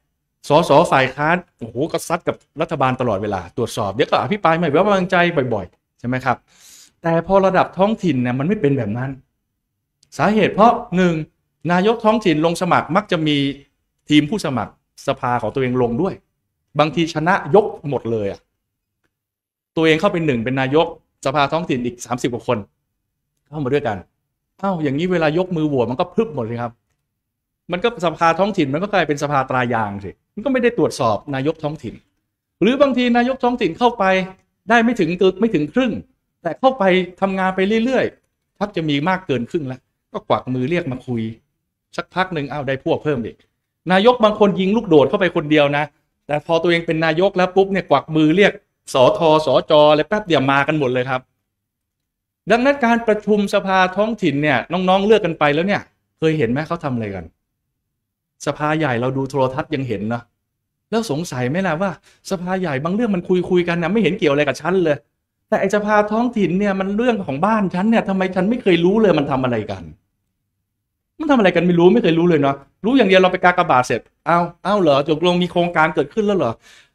สสฝ่ายค้านโอ้โหก็ ซัด กับรัฐบาล ตลอดเวลาตรวจสอบ เดี๋ยว ก็ อภิปรายไม่ไว้วางใจบ่อย ๆ ใช่ไหมครับ แต่พอระดับท้องถิ่นเนี่ยมันไม่เป็นแบบนั้น สาเหตุเพราะหนึ่งนายกท้องถิ่นลงสมัครมักจะมีทีมผู้สมัครสภาของตัวเองลงด้วย บางทีชนะยกหมดเลยอ่ะตัวเองเข้าเป็นหนึ่งเป็นนายกสภาท้องถิ่นอีก30กว่าคนเข้ามาด้วยกันอ้าวอย่างนี้เวลายกมือโหวตมันก็พึบหมดเลยครับ มันก็สภาท้องถิ่นมันก็กลายเป็นสภาตรายางสิมันก็ไม่ได้ตรวจสอบนายกท้องถิ่น หรือบางทีนายกท้องถิ่นเข้าไป ได้ไม่ถึงตึกไม่ถึงครึ่ง แต่เข้าไปทำงานไปเรื่อยๆทักจะมีมากเกินครึ่งแล้ว ก็กวักมือเรียกมาคุยสักพักหนึ่งเอาได้พวกเพิ่มอีกนายกบางคนยิงลูกโดดเข้าไปคนเดียวนะแต่พอตัวเองเป็นนายกแล้วปุ๊บเนี่ยกวักมือเรียกสอทอสอจออะไรแป๊บเดียวมากันหมดเลยครับดังนั้นการประชุมสภาท้องถิ่นเนี่ยน้องๆเลือกกันไปแล้วเนี่ยเคยเห็นไหมเขาทำอะไรกันสภาใหญ่เราดูโทรทัศน์ยังเห็นนะแล้วสงสัยไหมล่ะว่า สภาใหญ่บางเรื่องมันคุยคุยกันนะไม่เห็นเกี่ยวอะไรกับฉันเลย แต่ไอสภาท้องถิ่นเนี่ยมันเรื่องของบ้านฉันเนี่ยทำไมฉันไม่เคยรู้เลยมันทำอะไรกันมันทำอะไรกันไม่รู้ไม่เคยรู้เลยเนาะรู้อย่างเดียวเราไปกากระบาดเสร็จเอาเอาเหรอจกลงมีโครงการเกิดขึ้นแล้วเหรอ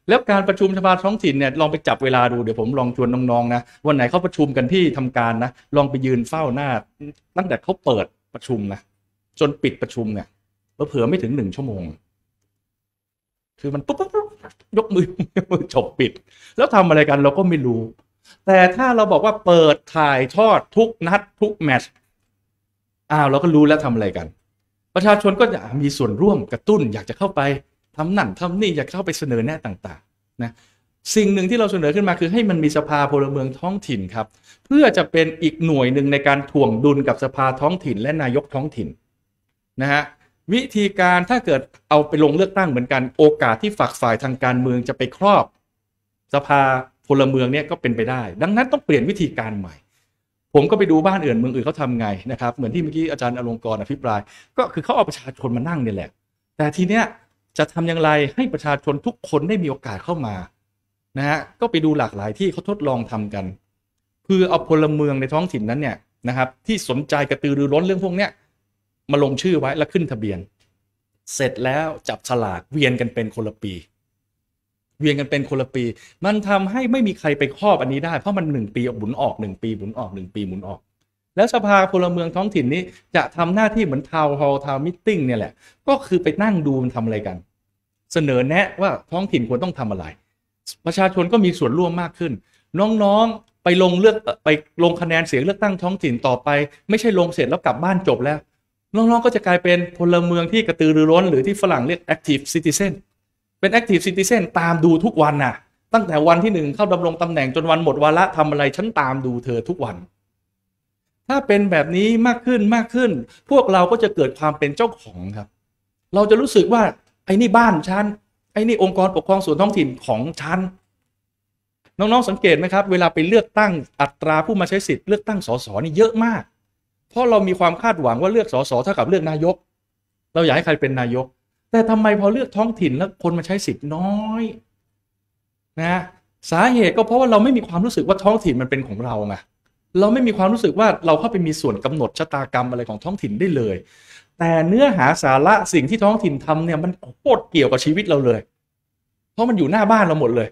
แล้วการประชุมสภาท้องถิ่นเนี่ยลองไปจับเวลาดูเดี๋ยวผมลองชวนน้องๆนะวันไหนเขาประชุมกันที่ทำการนะ ลองไปยืนเฝ้าหน้า ตั้งแต่เขาเปิดประชุมนะ จนปิดประชุมเนี่ยเผื่อไม่ถึงหนึ่งชั่วโมง คือมันปุ๊บปุ๊บยกมือมือจบปิด แล้วทำอะไรกันเราก็ไม่รู้ แต่ถ้าเราบอกว่าเปิดถ่ายทอดทุกนัดทุกแมตช์อ้าวเราก็รู้แล้วทำอะไรกัน ประชาชนก็จะมีส่วนร่วมกระตุ้นอยากจะเข้าไปทำนั่นทำนี่อยากเข้าไปเสนอแนะต่างๆนะสิ่งหนึ่งที่เราเสนอขึ้นมาคือ ให้มันมีสภาพลเมืองท้องถิ่นครับ เพื่อจะเป็นอีกหน่วยหนึ่งในการถ่วงดุลกับสภาท้องถิ่น และนายกท้องถิ่น นะฮะวิธีการถ้าเกิดเอาไปลงเลือกตั้งเหมือนกันโอกาสที่ฝักฝ่ายทางการเมืองจะไปครอบ สภาพลเมืองเนี่ยก็เป็นไปได้ดังนั้นต้องเปลี่ยนวิธีการใหม่ ผมก็ไปดูบ้านอื่นเมืองอื่นเขาทาไงนะครับ เหมือนที่เมื่อกี้อาจารย์อลงกรอภิปราย ก็คือเขาเอาประชาชนมานั่งเนี่ยแหละ แต่ทีเนี้ยจะทำอย่างไรให้ประชาชนทุกคนได้มีโอกาสเข้ามานะฮะก็ไปดูหลากหลายที่เขาทดลองทำกัน เพื่อเอาพลเมืองในท้องถิ่นนั้นเนี่ยนะครับที่สนใจกระตือรือร้นเรื่องพวกเนี้ยมาลงชื่อไว้แล้วขึ้นทะเบียน เสร็จแล้วจับฉลากเวียนกันเป็นคนละปี เวียนกันเป็นคนละปี มันทำให้ไม่มีใครไปครอบอันนี้ได้ เพราะมันหนึ่งปี หมุนออกหนึ่งปี หมุนออกหนึ่งปี หมุนออก แล้วสภาพลเมืองท้องถิ่นนี้จะทำหน้าที่เหมือนทาวน์ฮอลทาวน์มิทติ้งเนี่ยแหละ ก็คือไปนั่งดูมันทำอะไรกัน เสนอแนะว่าท้องถิ่นควรต้องทำอะไร ประชาชนก็มีส่วนร่วมมากขึ้น น้องๆไปลงเลือกไปลงคะแนนเสียงเลือกตั้งท้องถิ่นต่อไป ไม่ใช่ลงเสร็จแล้วกลับบ้านจบแล้วน้อง ๆ ก็จะกลายเป็นพลเมืองที่กระตือรือร้นหรือที่ฝรั่งเรียก active citizen เป็น active citizen ตามดูทุกวันน่ะตั้งแต่วันที่หนึ่งเข้าดำรงตำแหน่งจนวันหมดวาระทำอะไรฉันตามดูเธอทุกวัน ถ้าเป็นแบบนี้มากขึ้นมากขึ้น พวกเราก็จะเกิดความเป็นเจ้าของครับ เราจะรู้สึกว่าไอ้นี่บ้านฉัน ไอ้นี่องค์กรปกครองส่วนท้องถิ่นของฉัน น้องๆ สังเกตไหมครับเวลาไปเลือกตั้งอัตราผู้มาใช้สิทธิ์เลือกตั้งสสนี่เยอะมากเพราะเรามีความคาดหวังว่าเลือกสสเท่ากับเลือกนายก เราอยากให้ใครเป็นนายก แต่ทำไมพอเลือกท้องถิ่นแล้วคนมาใช้สิทธิ์น้อย นะ สาเหตุก็เพราะว่าเราไม่มีความรู้สึกว่าท้องถิ่นมันเป็นของเราไงเราไม่มีความรู้สึกว่าเราเข้าไปมีส่วนกำหนดชะตากรรมอะไรของท้องถิ่นได้เลย แต่เนื้อหาสาระสิ่งที่ท้องถิ่นทำเนี่ย มันโคตรเกี่ยวกับชีวิตเราเลย เพราะมันอยู่หน้าบ้านเราหมดเลย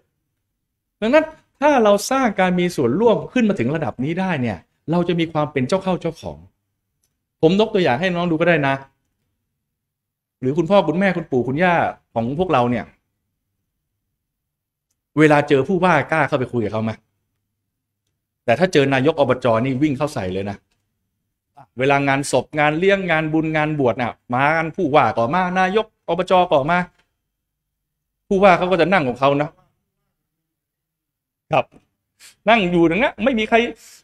ดังนั้นถ้าเราสร้างการมีส่วนร่วมขึ้นมาถึงระดับนี้ได้เนี่ย เราจะมีความเป็นเจ้าเข้าเจ้าของผมยกตัวอย่างให้น้องดูก็ได้นะ หรือคุณพ่อคุณแม่คุณปู่คุณย่าของพวกเราเนี่ย เวลาเจอผู้ว่ากล้าเข้าไปคุยกับเขาไหมแต่ถ้าเจอนายกอบจอนี่วิ่งเข้าใส่เลยนะเวลางานศพงานเลี้ยงงานบุญงานบวชน่ะ มากันผู้ว่าก่อมานายกอบจก่อมาผู้ว่าเขาก็จะนั่งของเขานะครับนั่งอยู่อย่างเงี้ยไม่มีใคร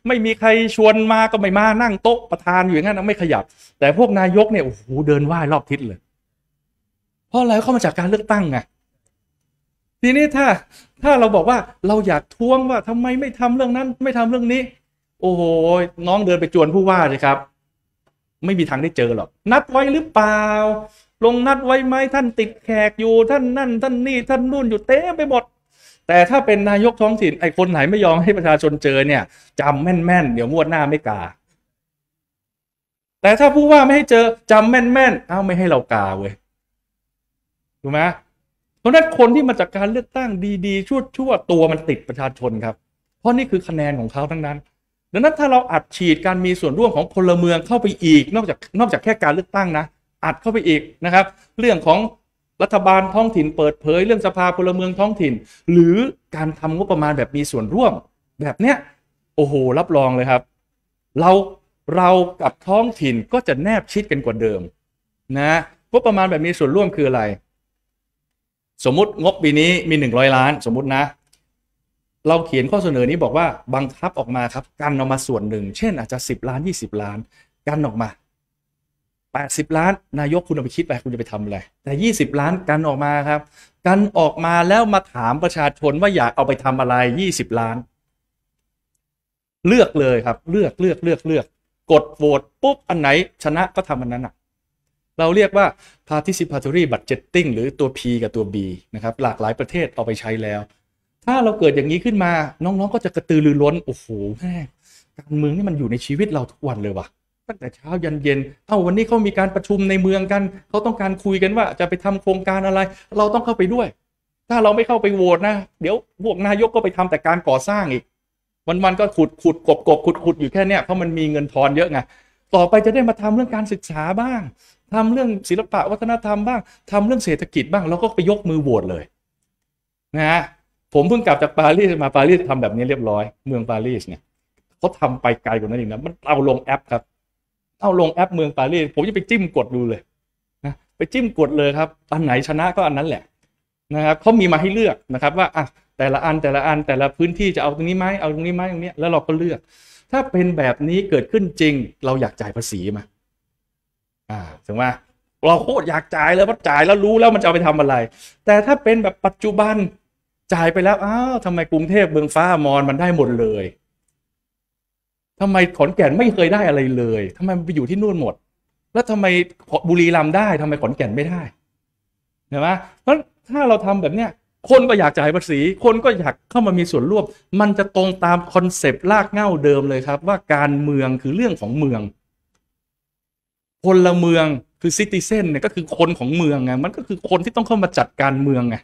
ไม่มีใครชวนมาก็ไม่มานั่งโต๊ะประธานอยู่อย่างนั้นไม่ขยับ แต่พวกนายกเนี่ยโอ้โหเดินไหว้รอบทิศเลย เพราะอะไรเข้ามาจากการเลือกตั้งไงทีนี้ถ้า ถ้าเราบอกว่าเราอยากท้วงว่า ทำไมไม่ทำเรื่องนั้น ไม่ทำเรื่องนี้ โอ้โหน้องเดินไปจวนผู้ว่าเลยครับ ไม่มีทางได้เจอหรอก นัดไว้หรือเปล่า ลงนัดไว้ไหมท่านติดแขกอยู่ท่านนั่น ท่านนี่ท่านนู่นอยู่เต็มไปหมดแต่ถ้าเป็นนายกท้องถิ่นไอ้คนไหน ไม่ยอมให้ประชาชนเจอเนี่ย จำแม่น ๆเดี๋ยวงวดหน้าไม่กา แต่ถ้าผู้ว่าไม่ให้เจอจำแม่นๆเอ้าไม่ให้เรากาเว้ยถูกไหมเพราะนั้นคนที่มาจากการเลือกตั้งดี ๆชั่วๆตัวมันติดประชาชนครับ เพราะนี่คือคะแนนของเขาทั้งนั้น ดังนั้นถ้าเราอัดฉีดการมีส่วนร่วมของพลเมืองเข้าไปอีก นอกจากนอกจากแค่การเลือกตั้งนะอัดเข้าไปอีกนะครับ เรื่องของรัฐบาลท้องถิ่นเปิดเผยเรื่องสภาพลเมืองท้องถิ่น หรือการทำงบประมาณแบบมีส่วนร่วมแบบเนี้ยโอ้โหรับรองเลยครับ เราเรากับท้องถิ่นก็จะแนบชิดกันกว่าเดิม นะงบประมาณแบบมีส่วนร่วมคืออะไร สมมติงบปีนี้มี 100 ล้านสมมตินะ เราเขียนข้อเสนอนี้บอกว่า บังคับออกมาครับกันออกมาส่วนหนึ่ง เช่นอาจจะ 10 ล้าน 20 ล้านกันออกมา80ล้านนายกคุณเอาไปคิดไปคุณจะไปทำอะไรแต่ 20 ล้านกันออกมาครับกันออกมาแล้วมาถามประชาชนว่าอยากเอาไปทำอะไร 20 ล้าน เลือกเลยครับ เลือกเลือกเลือกเลือก กดโหวตปุ๊บอันไหนชนะก็ทำอันนั้นอะเราเรียกว่า participatory budgeting หรือตัว P กับตัว B นะครับ หลากหลายประเทศเอาไปใช้แล้ว ถ้าเราเกิดอย่างนี้ขึ้นมา น้อง ๆก็จะกระตือรือร้น โอ้โหแม่การเมืองนี่มันอยู่ในชีวิตเราทุกวันเลยว่ะตั้งแต่เช้ายันเย็นเอาวันนี้เขามีการประชุมในเมืองกัน เขาต้องการคุยกันว่าจะไปทำโครงการอะไร เราต้องเข้าไปด้วย ถ้าเราไม่เข้าไปโหวตนะ เดี๋ยวพวกนายกก็ไปทำแต่การก่อสร้างอีก วันๆก็ขุดขุดกบกบขุดขุดอยู่แค่เนี้ย เพราะมันมีเงินทอนเยอะไง ต่อไปจะได้มาทำเรื่องการศึกษาบ้าง ทำเรื่องศิลปะวัฒนธรรมบ้างทำเรื่องเศรษฐกิจบ้างแล้วก็ไปยกมือโหวตเลยนะฮะ ผมเพิ่งกลับจากปารีสมาปารีสทำแบบนี้เรียบร้อย เมืองปารีสเนี่ยเขาทาไปไกลกว่านั้นอีกนะ มันเอาลงแอปครับเอาลงแอปเมืองปารีสผมจะไปจิ้มกดดูเลยนะไปจิ้มกดเลยครับ อันไหนชนะก็อันนั้นแหละนะครับเขามีมาให้เลือกนะครับ ว่าอ่ะแต่ละอันแต่ละอันแต่ละพื้นที่จะเอาตรงนี้ไหมเอาตรงนี้ไหมตรงนี้แล้วเราก็เลือก ถ้าเป็นแบบนี้เกิดขึ้นจริง เราอยากจ่ายภาษีมาอ่าถึงว่า เราโคตรอยากจ่ายแล้วพราจ่ายแล้วรู้แล้วมันจะเอาไปทำอะไร แต่ถ้าเป็นแบบปัจจุบันจ่ายไปแล้วอ้าวทำไมกรุงเทพเมืองฟ้ามอนมันได้หมดเลยทำไมขอนแก่น ไม่เคยได้อะไรเลย ทำไมมันไปอยู่ที่นู่นหมด แล้วทำไม บุรีรัมย์ได้ ทำไมขอนแก่นไม่ได้ เห็นไหมเพราะถ้าเราทำแบบเนี้ย คนก็อยากจ่ายภาษี คนก็อยากเข้ามามีส่วนร่วม มันจะตรงตามคอนเซปต์ลากเง่าเดิมเลยครับ ว่าการเมืองคือเรื่องของเมืองพลเมืองคือซิติเซนเนี่ยก็คือคนของเมืองไง มันก็คือคนที่ต้องเข้ามาจัดการเมืองไง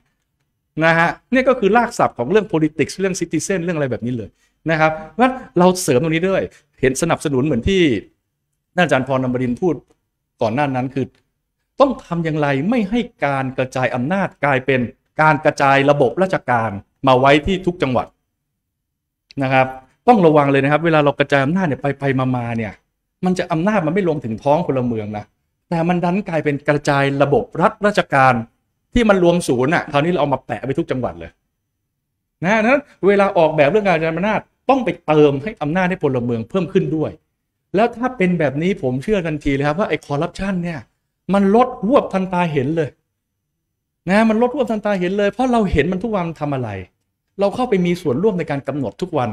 นะฮะนี่ก็คือรากศัพท์ของเรื่อง politics เรื่อง citizen เรื่อง อะไรแบบนี้เลยนะครับเพราะเราเสริมตรงนี้ด้วย เห็นสนับสนุนเหมือนที่นอาจารย์พรนบดินพูดก่อนหน้านั้นคือ ต้องทำอย่างไรไม่ให้การกระจายอำนาจกลายเป็นการกระจายระบบราชการมาไว้ที่ทุกจังหวัดนะครับ ต้องระวังเลยนะครับเวลาเรากระจายอำนาจเนี่ยไปไปมามาเนี่ยมันจะอำนาจมันไม่ลงถึงท้องพลเมืองนะแต่มันดันกลายเป็นกระจายระบบรัฐราชการที่มันรวมศูนย์อ่ะคราวนี้เราเอามาแปะไปทุกจังหวัดเลยนะนั้นเวลาออกแบบเรื่องการกระจายอำนาจต้องไปเติมให้อำนาจให้พลเมืองเพิ่มขึ้นด้วย แล้วถ้าเป็นแบบนี้ผมเชื่อทันทีเลยครับว่าไอ้คอร์รัปชันเนี่ยมันลดหวบทันตาเห็นเลยนะมันลดหวบทันตาเห็นเลย เพราะเราเห็นมันทุกวันทำอะไร เราเข้าไปมีส่วนร่วมในการกำหนดทุกวัน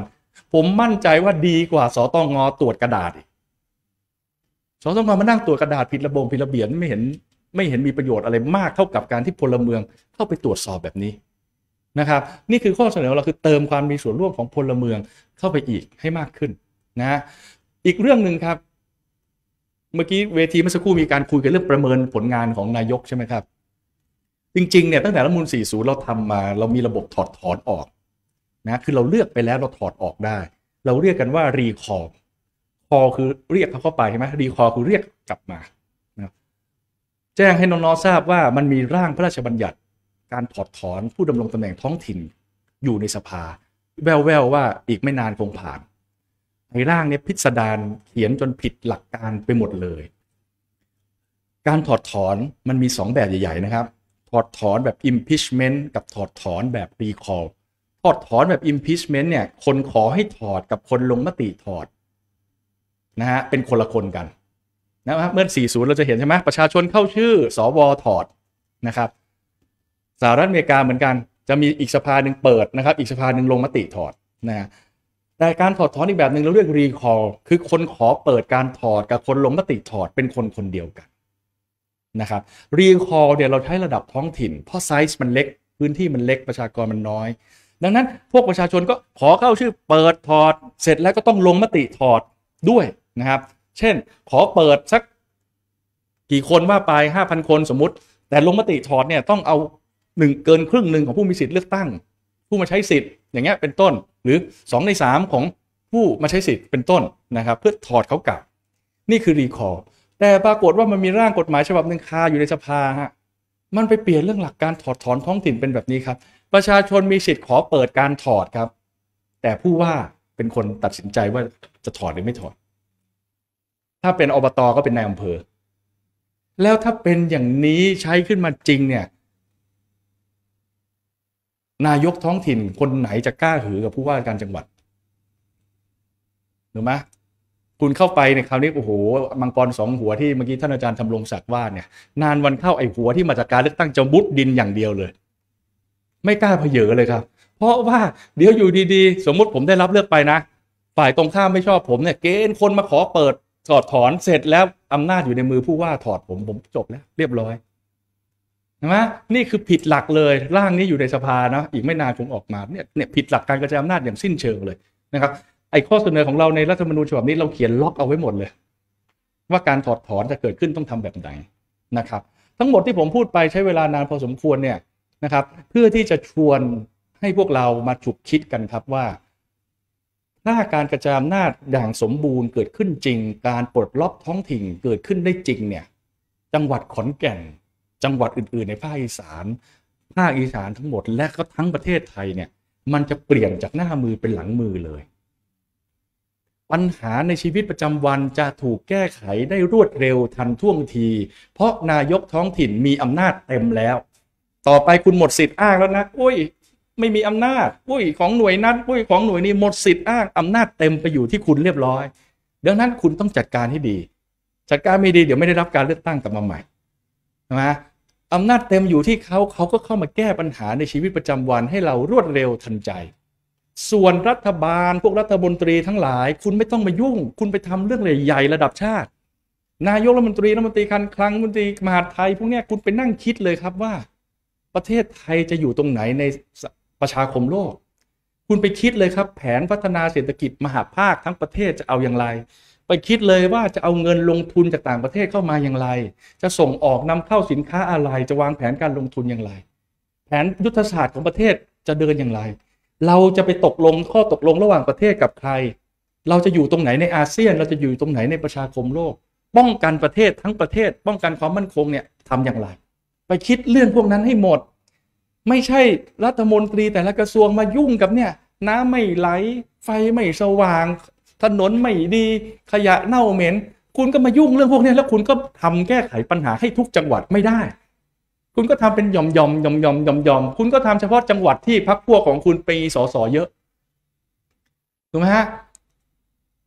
ผมมั่นใจว่าดีกว่าสตองงอตรวจกระดาษสตองงอมานั่งตรวจกระดาษผิดระบบผิดระเบียบไม่เห็นไม่เห็นมีประโยชน์อะไรมากเท่ากับการที่พลเมือง เข้าไปตรวจสอบแบบนี้นะครับ นี่คือข้อเสนอเราคือเติมความมีส่วนร่วมของพลเมืองเข้าไปอีกให้มากขึ้น นะ อีกเรื่องหนึ่งครับ เมื่อกี้เวทีเมื่อสักครู่มีการคุยกันเรื่องประเมินผลงานของนายกใช่ไหมครับ จริงๆ เนี่ย ตั้งแต่รัฐมนูล40เราทำมา เรามีระบบถอด ถอนออก นะ คือเราเลือกไปแล้วเราถอดออกได้ เราเรียกกันว่ารีคอร์คอคือเรียกเขาเข้าไปใช่ไหมรีคอร์คือเรียกกลับมานะแจ้งให้น้องๆทราบว่ามันมีร่างพระราชบัญญัติการถอดถอนผู้ดำรงตำแหน่งท้องถิ่นอยู่ในสภา แววๆว่าอีกไม่นานคงผ่านในร่างเนี่ยพิสดารเขียนจนผิดหลักการไปหมดเลย การถอดถอนมันมี 2 แบบใหญ่ ๆนะครับ ถอดถอนแบบ impeachment กับถอดถอนแบบ recall ถอดถอนแบบ impeachment เนี่ย คนขอให้ถอดกับคนลงมติถอด นะฮะเป็นคนละคนกันนะครับเมื่อ40 เราจะเห็นใช่ไหมประชาชนเข้าชื่อ สวถอดนะครับสหรัฐอเมริกา เหมือนกันจะมีอีกสภาหนึ่งเปิดนะครับอีกสภาหนึ่งลงมติถอดนะฮะแต่การถอดถอนอีกแบบหนึ่งเราเรียกรีคอลคือคนขอเปิดการถอดกับคนลงมติถอดเป็นคนคนเดียวกันนะครับรีคอลเนี่ยเราใช้ระดับท้องถิ่นเพราะไซส์มันเล็กพื้นที่มันเล็กประชากรมันน้อย ดังนั้นพวกประชาชนก็ขอเข้าชื่อเปิดถอดเสร็จแล้วก็ต้องลงมติถอดด้วยนะครับ เช่นขอเปิดสักกี่คนว่าไป 5,000 คนสมมติ แต่ลงมติถอดเนี่ยต้องเอาหนึ่งเกินครึ่งหนึ่งของผู้มีสิทธิ์เลือกตั้ง ผู้มาใช้สิทธิ์อย่างเงี้ยเป็นต้นหรือ 2 ใน 3 ของผู้มาใช้สิทธิ์เป็นต้นนะครับ เพื่อถอดเขากลับ นี่คือรีคอร์แต่ปรากฏว่ามันมีร่างกฎหมายฉบับหนึ่งคา อยู่ในสภาฮะมันไปเปลี่ยนเรื่องหลักการถอดถอนท้องถิ่นเป็นแบบนี้ครับประชาชนมีสิทธิ์ขอเปิดการถอดครับ แต่ผู้ว่าเป็นคนตัดสินใจว่าจะถอดหรือไม่ถอด ถ้าเป็นอบตก็เป็นนายอำเภอแล้วถ้าเป็นอย่างนี้ใช้ขึ้นมาจริงเนี่ยนายกท้องถิ่นคนไหนจะกล้าหือกับผู้ว่าการจังหวัดถูกไหมคุณเข้าไปในคราวนี้โอ้โหมังกรสองหัวที่เมื่อกี้ ท่านอาจารย์ทำรงศักดิ์ว่าเนี่ย นานวันเข้าไอ้หัวที่มาจากการเลือกตั้งจะบุดดินอย่างเดียวเลย ไม่กล้าเผยเยอเลยครับ เพราะว่าเดี๋ยวอยู่ดีๆ สมมุติผมได้รับเลือกไปนะ ฝ่ายตรงข้ามไม่ชอบผมเนี่ยเกณฑ์คนมาขอเปิดถอดถอนเสร็จแล้วอำนาจอยู่ในมือผู้ว่าถอดผมผมจบแล้ว เรียบร้อยนะนี่คือผิดหลักเลย ร่างนี้อยู่ในสภานะอีกไม่นานคงออกมาเนี่ยเนี่ยผิดหลักการกระจายอำนาจอย่างสิ้นเชิงเลยนะครับไอ้ข้อเสนอของเราในรัฐธรรมนูญฉบับนี้เราเขียนล็อกเอาไว้หมดเลย ว่าการถอดถอนจะเกิดขึ้นต้องทำแบบไหนนะครับ ทั้งหมดที่ผมพูดไปใช้เวลานานพอสมควรเนี่ยนะครับเพื่อที่จะชวนให้พวกเรามาฉุกคิดกันครับว่า ถ้าการกระจายอำนาจอย่างสมบูรณ์ เกิดขึ้นจริง การปลดล็อกท้องถิ่นเกิดขึ้นได้จริงเนี่ยจังหวัดขอนแก่นจังหวัดอื่น ๆในภาคอีสาน ภาคอีสานทั้งหมดและก็ทั้งประเทศไทยเนี่ย มันจะเปลี่ยนจากหน้ามือเป็นหลังมือเลย ปัญหาในชีวิตประจำวันจะถูกแก้ไขได้รวดเร็วทันท่วงที เพราะนายกท้องถิ่นมีอำนาจเต็มแล้ว ต่อไปคุณหมดสิทธิ์อ้างแล้วนะอุ้ย ไม่มีอำนาจ อุ้ยของหน่วยนั้นอุ้ยของหน่วยนี้หมดสิทธิ์อ้างอำนาจเต็มไปอยู่ที่คุณเรียบร้อยดังนั้นคุณต้องจัดการให้ดีจัดการไม่ดีเดี๋ยวไม่ได้รับการเลือกตั้งกลับมาใหม่ใช่ไหมอำนาจเต็มอยู่ที่เขาเขาก็เข้ามาแก้ปัญหาในชีวิตประจำวันให้เรารวดเร็วทันใจ ส่วนรัฐบาลพวกรัฐมนตรีทั้งหลายคุณไม่ต้องมายุ่ง คุณไปทำเรื่องใหญ่ๆระดับชาติ นายกรัฐมนตรีรัฐมนตรีคันคลังรัฐมนตรีมหาไทย พวกนี้คุณไปนั่งคิดเลยครับว่า ประเทศไทยจะอยู่ตรงไหนในประชาคมโลก คุณไปคิดเลยครับ แผนพัฒนาเศรษฐกิจมหาภาคทั้งประเทศจะเอาอย่างไรไปคิดเลยว่าจะเอาเงินลงทุนจากต่างประเทศเข้ามาอย่างไร จะส่งออกนำเข้าสินค้าอะไร จะวางแผนการลงทุนอย่างไร แผนยุทธศาสตร์ของประเทศจะเดินอย่างไร เราจะไปตกลงข้อตกลงระหว่างประเทศกับใคร เราจะอยู่ตรงไหนในอาเซียน เราจะอยู่ตรงไหนในประชาคมโลก ป้องกันประเทศทั้งประเทศ ป้องกันความมั่นคงเนี่ยทำอย่างไร ไปคิดเรื่องพวกนั้นให้หมด ไม่ใช่รัฐมนตรีแต่ละกระทรวงมายุ่งกับเนี่ย น้ำไม่ไหลไฟไม่สว่างถนนไม่ดีขยะเน่าเหม็นคุณก็มายุ่งเรื่องพวกนี้แล้วคุณก็ทำแก้ไขปัญหาให้ทุกจังหวัดไม่ได้ คุณก็ทำเป็นหย่อมหย่อมหย่อมหย่อมหย่อมหย่อม คุณก็ทำเฉพาะจังหวัดที่พักพวกของคุณไปสอสอเยอะถูกไหมฮะ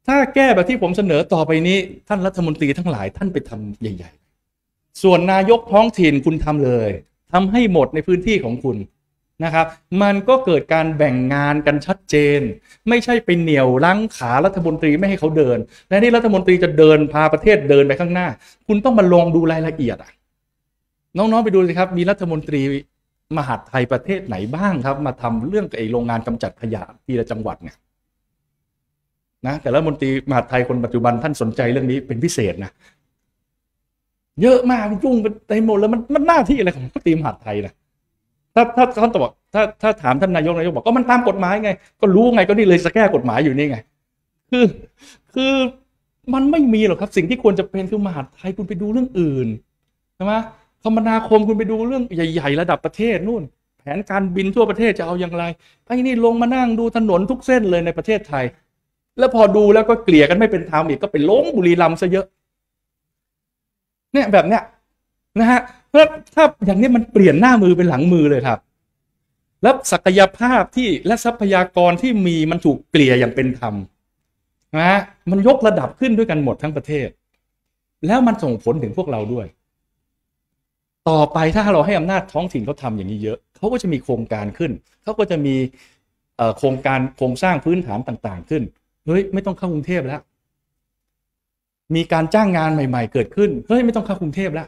ถ้าแก้แบบที่ผมเสนอต่อไปนี้ท่านรัฐมนตรีทั้งหลาย ท่านไปทำใหญ่ ๆ ส่วนนายกท้องถิ่นคุณทำเลย ทำให้หมดในพื้นที่ของคุณนะครับมันก็เกิดการแบ่งงานกันชัดเจน ไม่ใช่ไปเหนี่ยวรั้งขารัฐมนตรีไม่ให้เขาเดินและนี่รัฐมนตรีจะเดินพาประเทศเดินไปข้างหน้า คุณต้องมาลงดูรายละเอียดอ่ะ น้องๆไปดูสิครับ มีรัฐมนตรีมหาดไทยประเทศไหนบ้างครับ มาทำเรื่องไอ้โรงงานกำจัดขยะที่ละจังหวัดเนี่ยนะแต่รัฐมนตรีมหาดไทยคนปัจจุบันท่านสนใจเรื่องนี้เป็นพิเศษนะ เยอะมากยุ่งไปหมดแล้วมันมันหน้าที่อะไรของรัฐมนตรีมหาดไทยนะถ้าถ้าท่านตอบถ้าถ้าถามท่านนายกนายกบอกก็มันตามกฎหมายไง ก็รู้ไงก็นี่เลยจะแก้กฎหมายอยู่นี่ไง คือคือมันไม่มีหรอกครับ สิ่งที่ควรจะเป็นคือมหาไทยคุณไปดูเรื่องอื่น ใช่ไหมคมนาคมคุณไปดูเรื่องใหญ่ ๆ ระดับประเทศนู่น แผนการบินทั่วประเทศจะเอาอย่างไรไอ้นี่ลงมานั่งดูถนนทุกเส้นเลยในประเทศไทย แล้วพอดูแล้วก็เกลี่ยกันไม่เป็นธรรมอีกก็ไปล้มบุรีรัมย์ซะเยอะ เนี่ยแบบเนี้ย นะฮะพราะถ้าอย่างนี้มันเปลี่ยนหน้ามือเป็นหลังมือเลยครับ แล้วศักยภาพที่และทรัพยากรที่มีมันถูกเกลี่ยอย่างเป็นธรรมนะมันยกระดับขึ้นด้วยกันหมดทั้งประเทศ แล้วมันส่งผลถึงพวกเราด้วย ต่อไปถ้าเราให้อำนาจท้องถิ่นเขาทำอย่างนี้เยอะ เขาก็จะมีโครงการขึ้น เขาก็จะมีโครงการโครงสร้างพื้นฐานต่าง ๆ ขึ้น เฮ้ยไม่ต้องเข้ากรุงเทพแล้ว มีการจ้างงานใหม่ๆ เกิดขึ้น เฮ้ยไม่ต้องเข้ากรุงเทพแล้ว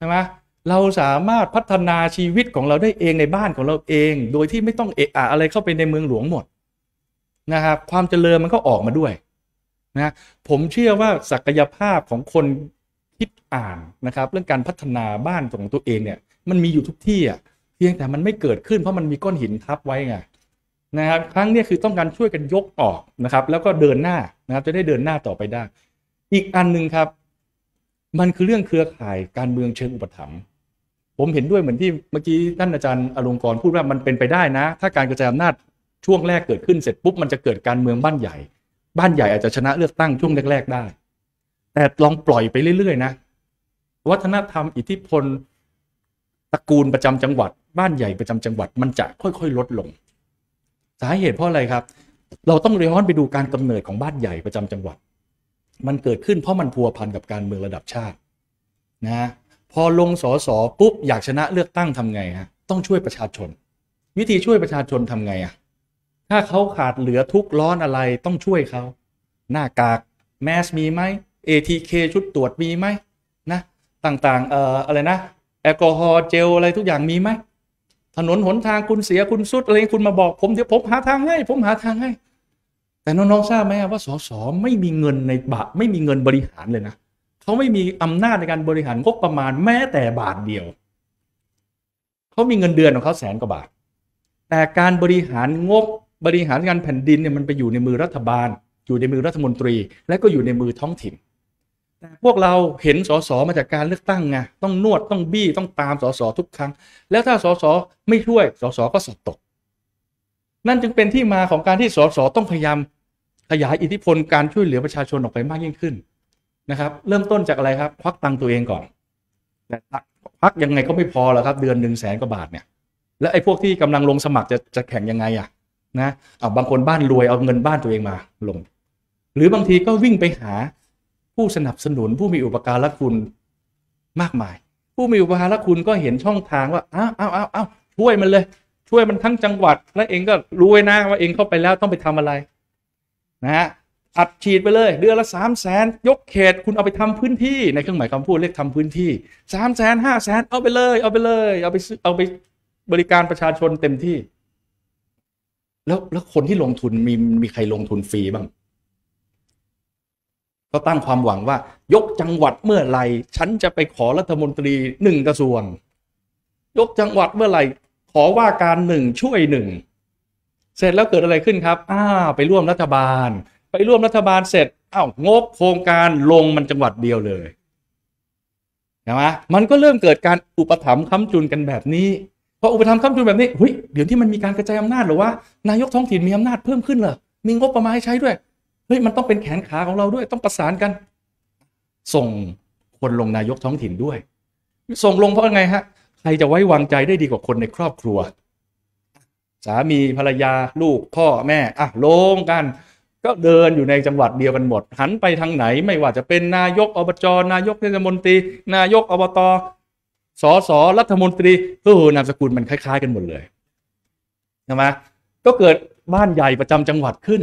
ใช่ไหมเราสามารถพัฒนาชีวิตของเราได้เองในบ้านของเราเอง โดยที่ไม่ต้องเอะอะอะไรเข้าไปในเมืองหลวงหมดนะครับ ความเจริญมันก็ออกมาด้วยนะ ผมเชื่อว่าศักยภาพของคนคิดอ่านนะครับ เรื่องการพัฒนาบ้านของตัวเองเนี่ย มันมีอยู่ทุกที่อ่ะ เพียงแต่มันไม่เกิดขึ้น เพราะมันมีก้อนหินทับไว้ไงนะครับ ครั้งนี้คือต้องการช่วยกันยกออกนะครับ แล้วก็เดินหน้านะครับ จะได้เดินหน้าต่อไปได้ อีกอันหนึ่งครับมันคือเรื่องเครือข่ายการเมืองเชิงอุปถัมภ์ผมเห็นด้วยเหมือนที่เมื่อกี้ท่านอาจารย์อลงกรพูดว่ามันเป็นไปได้นะ ถ้าการกระจายอำนาจช่วงแรกเกิดขึ้นเสร็จปุ๊บมันจะเกิดการเมืองบ้านใหญ่ บ้านใหญ่อาจจะชนะเลือกตั้งช่วงแรกๆได้ แต่ลองปล่อยไปเรื่อยๆนะวัฒนธรรมอิทธิพล ตระกูลประจำจังหวัด บ้านใหญ่ประจำจังหวัดมันจะค่อย ๆลดลง สาเหตุเพราะอะไรครับ เราต้องเย้อนไปดูการกำเนิดของบ้านใหญ่ประจำจังหวัดมันเกิดขึ้นเพราะมันพัวพัน กับการเมืองระดับชาตินะพอลงสอสอปุ๊บ อยากชนะเลือกตั้งทำไงฮะต้องช่วยประชาชน วิธีช่วยประชาชนทำไงอ่ะถ้าเขาขาดเหลือทุกร้อนอะไรต้องช่วยเขาหน้ากากแมสมีไหม ATK ชุดตรวจมีไหมนะต่างๆเอ่ออะไรนะแอลกอฮอล์เจลอะไรทุกอย่างมีไหมถนนหนทางคุณเสียคุณสุดอะไรคุณมาบอกผมเดี๋ยวผมหาทางให้ ผมหาทางให้แต่น้องๆ ทราบไหมว่าสสไม่มีเงินในบาทไม่มีเงินบริหารเลยนะเขาไม่มีอำนาจในการบริหารงบประมาณแม้แต่บาทเดียวเขามีเงินเดือนของเขาแสนกว่าบาท แต่การบริหารงบบริหารงานแผ่นดินเนี่ยมันไปอยู่ในมือรัฐบาล อยู่ในมือรัฐมนตรี และก็อยู่ในมือท้องถิ่น แต่พวกเราเห็นสสมาจากการเลือกตั้งไงต้องนวดต้องบี้ต้องตามสสทุกครั้ง แล้วถ้าสสไม่ช่วยสสก็สอบตกนั่นจึง เป็นที่มาของการที่สสต้อง พยายามขยายอิทธิพลการช่วยเหลือประชาชนออกไปมากยิ่งขึ้น นะครับ เริ่มต้นจากอะไรครับควักตังตัวเองก่อนพักยังไงก็ไม่พอแล้วครับเดือนหนึ่งแสนกว่าบาทเนี่ย แล้วไอ้พวกที่กำลังลงสมัคร จะจะแข่ง ยังไงอ่ะนะเอาบางคนบ้านรวยเอาเงินบ้านตัวเองมาลง หรือบางทีก็วิ่งไปหาผู้สนับสนุนผู้มีอุปการะคุณมากมาย ผู้มีอุปการะคุณก็เห็นช่องทางว่าอ้าวอ้าวอ้าวช่วยมันเลยช่วยมันทั้งจังหวัด และเองก็รู้ไว้นะว่าเองเข้าไปแล้วต้องไปทำอะไร นะฮะอัดฉีดไปเลยเดือนละสามแสนยกเขต คุณเอาไปทำพื้นที่ในเครื่องหมายคำพูดเรียกทำพื้นที่สามแสนห้าแสนเอาไปเลย เอาไปเลยเอาไปซื้อเอาไปบริการประชาชนเต็มที่ แล้วแล้วคนที่ลงทุนมีมีใครลงทุนฟรีบ้าง ก็ตั้งความหวังว่ายกจังหวัดเมื่อไหร่ ฉันจะไปขอรัฐมนตรีหนึ่งกระทรวง ยกจังหวัดเมื่อไหร่ขอว่าการหนึ่งช่วยหนึ่ง เสร็จแล้วเกิดอะไรขึ้นครับอ้าวไปร่วมรัฐบาล ไปร่วมรัฐบาลเสร็จอ้าวงบโครงการลงมันจังหวัดเดียวเลยนะมะมันก็เริ่มเกิดการอุปถัมภ์ค้ำจุนกันแบบ นี้พออุปถัมภ์ค้ำจุนแบบนี้เฮ้ยเดี๋ยวที่มันมีการกระจายอำนาจหรือว่านายกท้องถิ่นมีอำนาจเพิ่มขึ้นเหรอมีงบประมาณให้ใช้ด้วยเฮ้ยมันต้องเป็นแขนขาของเราด้วยต้องประสานกัน ส่งคนลงนายกท้องถิ่นด้วย ส่งลงเพราะไงฮะใครจะไว้วางใจได้ดีกว่าคนในครอบครัว สามีภรรยาลูกพ่อแม่อ่ะลงกัน ก็เดินอยู่ในจังหวัดเดียวกันหมดหันไปทางไหนไม่ว่าจะเป็นนายกอบจนายกเทศมนตรี นายกอบตสสรัฐมนตรีเออนามสกุลมันคล้ายๆ กันหมดเลยใช่ไหมก็เกิดบ้านใหญ่ประจำจังหวัดขึ้น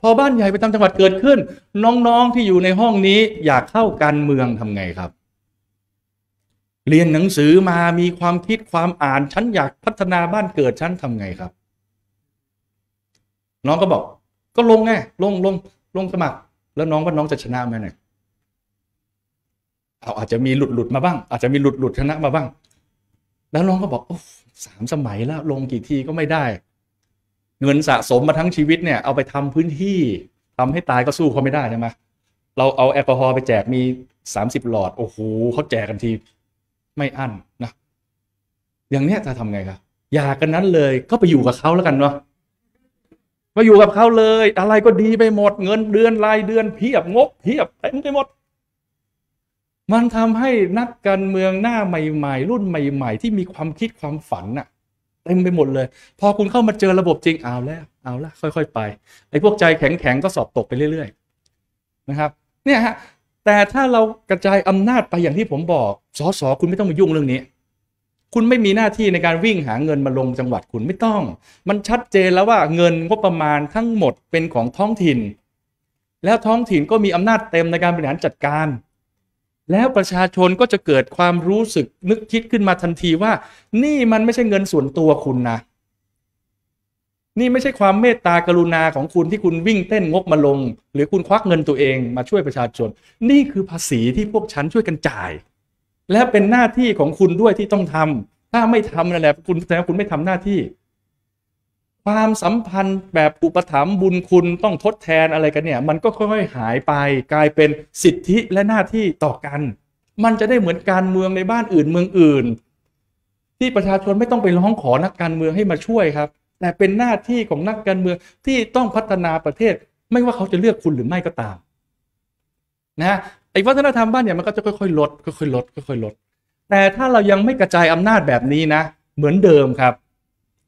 พอบ้านใหญ่ประจำจังหวัดเกิดขึ้น น้องๆที่อยู่ในห้องนี้อยากเข้าการเมืองทำไงครับเรียนหนังสือมามีความคิดความอ่านฉันอยากพัฒนาบ้านเกิดฉันทำไงครับ น้องก็บอก ก็ลงไง ลงลงลงสมัครแล้วน้องว่าน้องจะชนะไหมเนี่ยเอาอาจจะมีหลุดหลุดมาบ้าง อาจจะมีหลุดหลุดชนะมาบ้าง แล้วน้องก็บอกโอ้สามสมัยแล้วลงกี่ทีก็ไม่ได้เงินสะสมมาทั้งชีวิตเนี่ยเอาไปทำพื้นที่ทำให้ตายก็สู้เขาไม่ได้ใช่ไหมเราเอาแอลกอฮอล์ไปแจกมีสามสิบหลอด โอ้โหเขาแจกกันทีไม่อั้นนะอย่างเนี้ยจะทำไงครับอยาากันนั้นเลย ก็ไปอยู่กับเขาแล้วกันเนาะมาอยู่กับเขาเลยอะไรก็ดีไปหมด เงินเดือนรายเดือนเพียบ งบเพียบเต็ม ไป หมด มันทำให้นักการเมืองหน้าใหม่ ๆ รุ่นใหม่ ๆ ที่มีความคิดความฝันน่ะเต็มไป หมดเลย พอคุณเข้ามาเจอ ระบบ จริงเอาแล้ว เอาละค่อย ๆ ไปไอ้พวกใจแข็งๆก็สอบตกไปเรื่อย ๆ นะครับ เนี่ยฮะแต่ถ้าเรากระจายอำนาจไปอย่างที่ผมบอก สส คุณไม่ต้องมายุ่งเรื่องนี้ คุณไม่มีหน้าที่ในการวิ่งหาเงินมาลงจังหวัดคุณไม่ต้อง มันชัดเจนแล้วว่าเงินงบประมาณทั้งหมดเป็นของท้องถิ่น แล้วท้องถิ่นก็มีอำนาจเต็มในการบริหารจัดการ แล้วประชาชนก็จะเกิดความรู้สึกนึกคิดขึ้นมาทันทีว่า นี่มันไม่ใช่เงินส่วนตัวคุณนะนี่ไม่ใช่ความเมตตากรุณาของคุณที่คุณวิ่งเต้นงกมาลง หรือคุณควักเงินตัวเองมาช่วยประชาชน นี่คือภาษีที่พวกฉันช่วยกันจ่าย และเป็นหน้าที่ของคุณด้วยที่ต้องทำ ถ้าไม่ทำนั่นแหละคุณแสดงคุณไม่ทำหน้าที่ ความสัมพันธ์แบบอุปถัมภ์บุญคุณต้องทดแทนอะไรกันเนี่ย มันก็ค่อยๆหายไปกลายเป็นสิทธิและหน้าที่ต่อกัน มันจะได้เหมือนการเมืองในบ้านอื่นเมืองอื่น ที่ประชาชนไม่ต้องไปร้องขอนักการเมืองให้มาช่วยครับต่เป็นหน้าที่ของนักการเมือง ที่ต้องพัฒนาประเทศไม่ว่าเขาจะเลือกคุณหรือไม่ก็ตามนะไอ้วัฒนธรรมบ้านเนี่ยมันก็จะค่อยๆลดค่อยๆลดค่อยๆลดแต่ถ้าเรายังไม่กระจายอำนาจแบบนี้นะ เหมือนเดิมครับ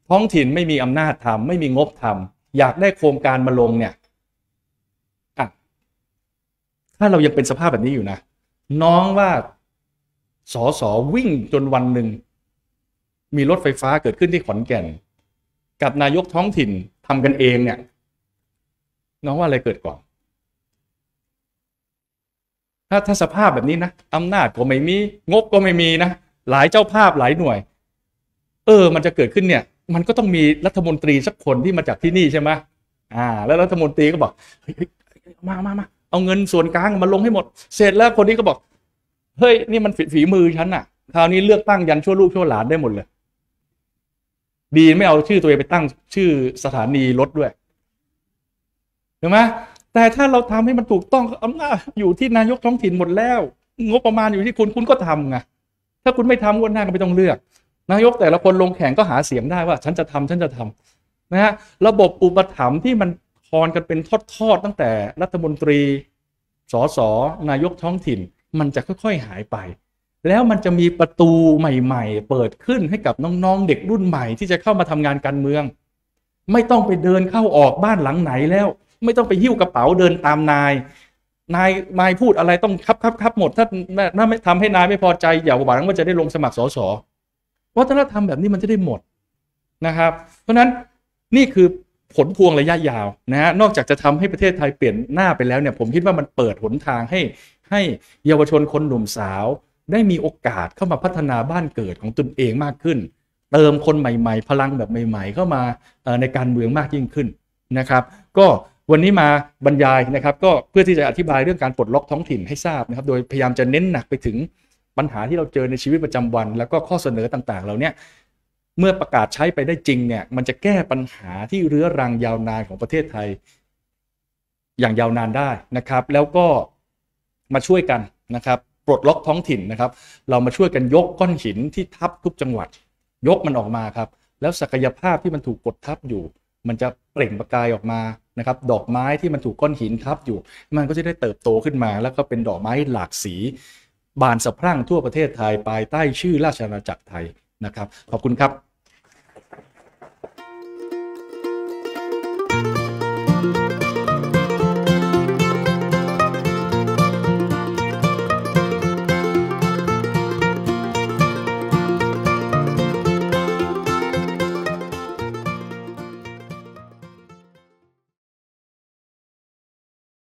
ท้องถิ่นไม่มีอำนาจทำไม่มีงบทำ อยากได้โครงการมาลงเนี่ยถ้าเรายังเป็นสภาพแบบนี้อยู่นะ น้องว่าสอสอวิ่งจนวันหนึ่งมีรถไฟฟ้าเกิดขึ้นที่ขอนแก่นกับนายกท้องถิ่นทำกันเอง เนี่ย น้องว่าอะไรเกิดก่อน ถ้าถ้าสภาพแบบนี้นะอำนาจก็ไม่มี งบก็ไม่มีนะ หลายเจ้าภาพหลายหน่วย เออ มันจะเกิดขึ้นเนี่ย มันก็ต้องมีรัฐมนตรีสักคน ที่มาจากที่นี่ใช่ไหมอ่า แล้วรัฐมนตรีก็บอกมามามาเอาเงินส่วนกลางมาลงให้หมด เสร็จแล้วคนนี้ก็บอก เฮ้ย นี่มันฝีมือฉันอ่ะ คราวนี้เลือกตั้งยันชั่วลูกชั่วหลานได้หมดเลยดีไม่เอาชื่อตัวเองไปตั้งชื่อสถานีรถด้วยถูกไหมแต่ถ้าเราทำให้มันถูกต้องอานาจอยู่ที่นายกท้องถิ่นหมดแล้ว งบประมาณอยู่ที่คุณคุณก็ทำไงถ้าคุณไม่ทำวันหน้าก็ไม่ต้องเลือก นายกแต่ละคนลงแข่งก็หาเสียงได้ว่าฉันจะทำฉันจะทำ นะฮะระบบอุปถัมภ์ที่มันพอนกันเป็นทอดๆ ตั้งแต่รัฐมนตรีสสนายกท้องถิ่น มันจะค่อย ๆ หายไปแล้วมันจะมีประตูใหม่ๆ เปิดขึ้นให้กับน้องๆเด็กรุ่นใหม่ที่จะเข้ามาทำงานการเมือง ไม่ต้องไปเดินเข้าออกบ้านหลังไหนแล้ว ไม่ต้องไปหิ้วกระเป๋าเดินตามนาย นายนายพูดอะไรต้องครับครับครับหมด ถ้าาไม่ทำให้นายไม่พอใจ อย่าหวังว่าจะได้ลงสมัครสส วัฒนธรรมแบบนี้มันจะได้หมดนะครับเพราะฉะนั้นนี่คือผลพวงระยะยาวนะฮะนอกจากจะทำให้ประเทศไทยเปลี่ยนหน้าไปแล้วเนี่ยผมคิดว่ามันเปิดหนทางให้ ให้เยาวชนคนหนุ่มสาวได้มีโอกาสเข้ามาพัฒนาบ้านเกิดของตนเองมากขึ้น เติมคนใหม่ๆ พลังแบบใหม่ๆเข้ามาในการเมืองมากยิ่งขึ้นนะครับ ก็วันนี้มาบรรยายนะครับ ก็เพื่อที่จะอธิบายเรื่องการปลดล็อกท้องถิ่นให้ทราบนะครับ โดยพยายามจะเน้นหนักไปถึงปัญหาที่เราเจอในชีวิตประจำวันแล้วก็ข้อเสนอต่างๆเราเนี่ยเมื่อประกาศใช้ไปได้จริงเนี่ยมันจะแก้ปัญหาที่เรื้อรังยาวนานของประเทศไทย อย่างยาวนานได้นะครับ แล้วก็มาช่วยกันนะครับปลดล็อกท้องถิ่นนะครับ เรามาช่วยกันยกก้อนหินที่ทับทุกจังหวัด ยกมันออกมาครับ แล้วศักยภาพที่มันถูกกดทับอยู่ มันจะเปล่งประกายออกมานะครับ ดอกไม้ที่มันถูกก้อนหินทับอยู่ มันก็จะได้เติบโตขึ้นมาแล้วก็เป็นดอกไม้หลากสี บานสะพรั่งทั่วประเทศไทยภายใต้ชื่อราชอาณาจักรไทยนะครับ ขอบคุณครับ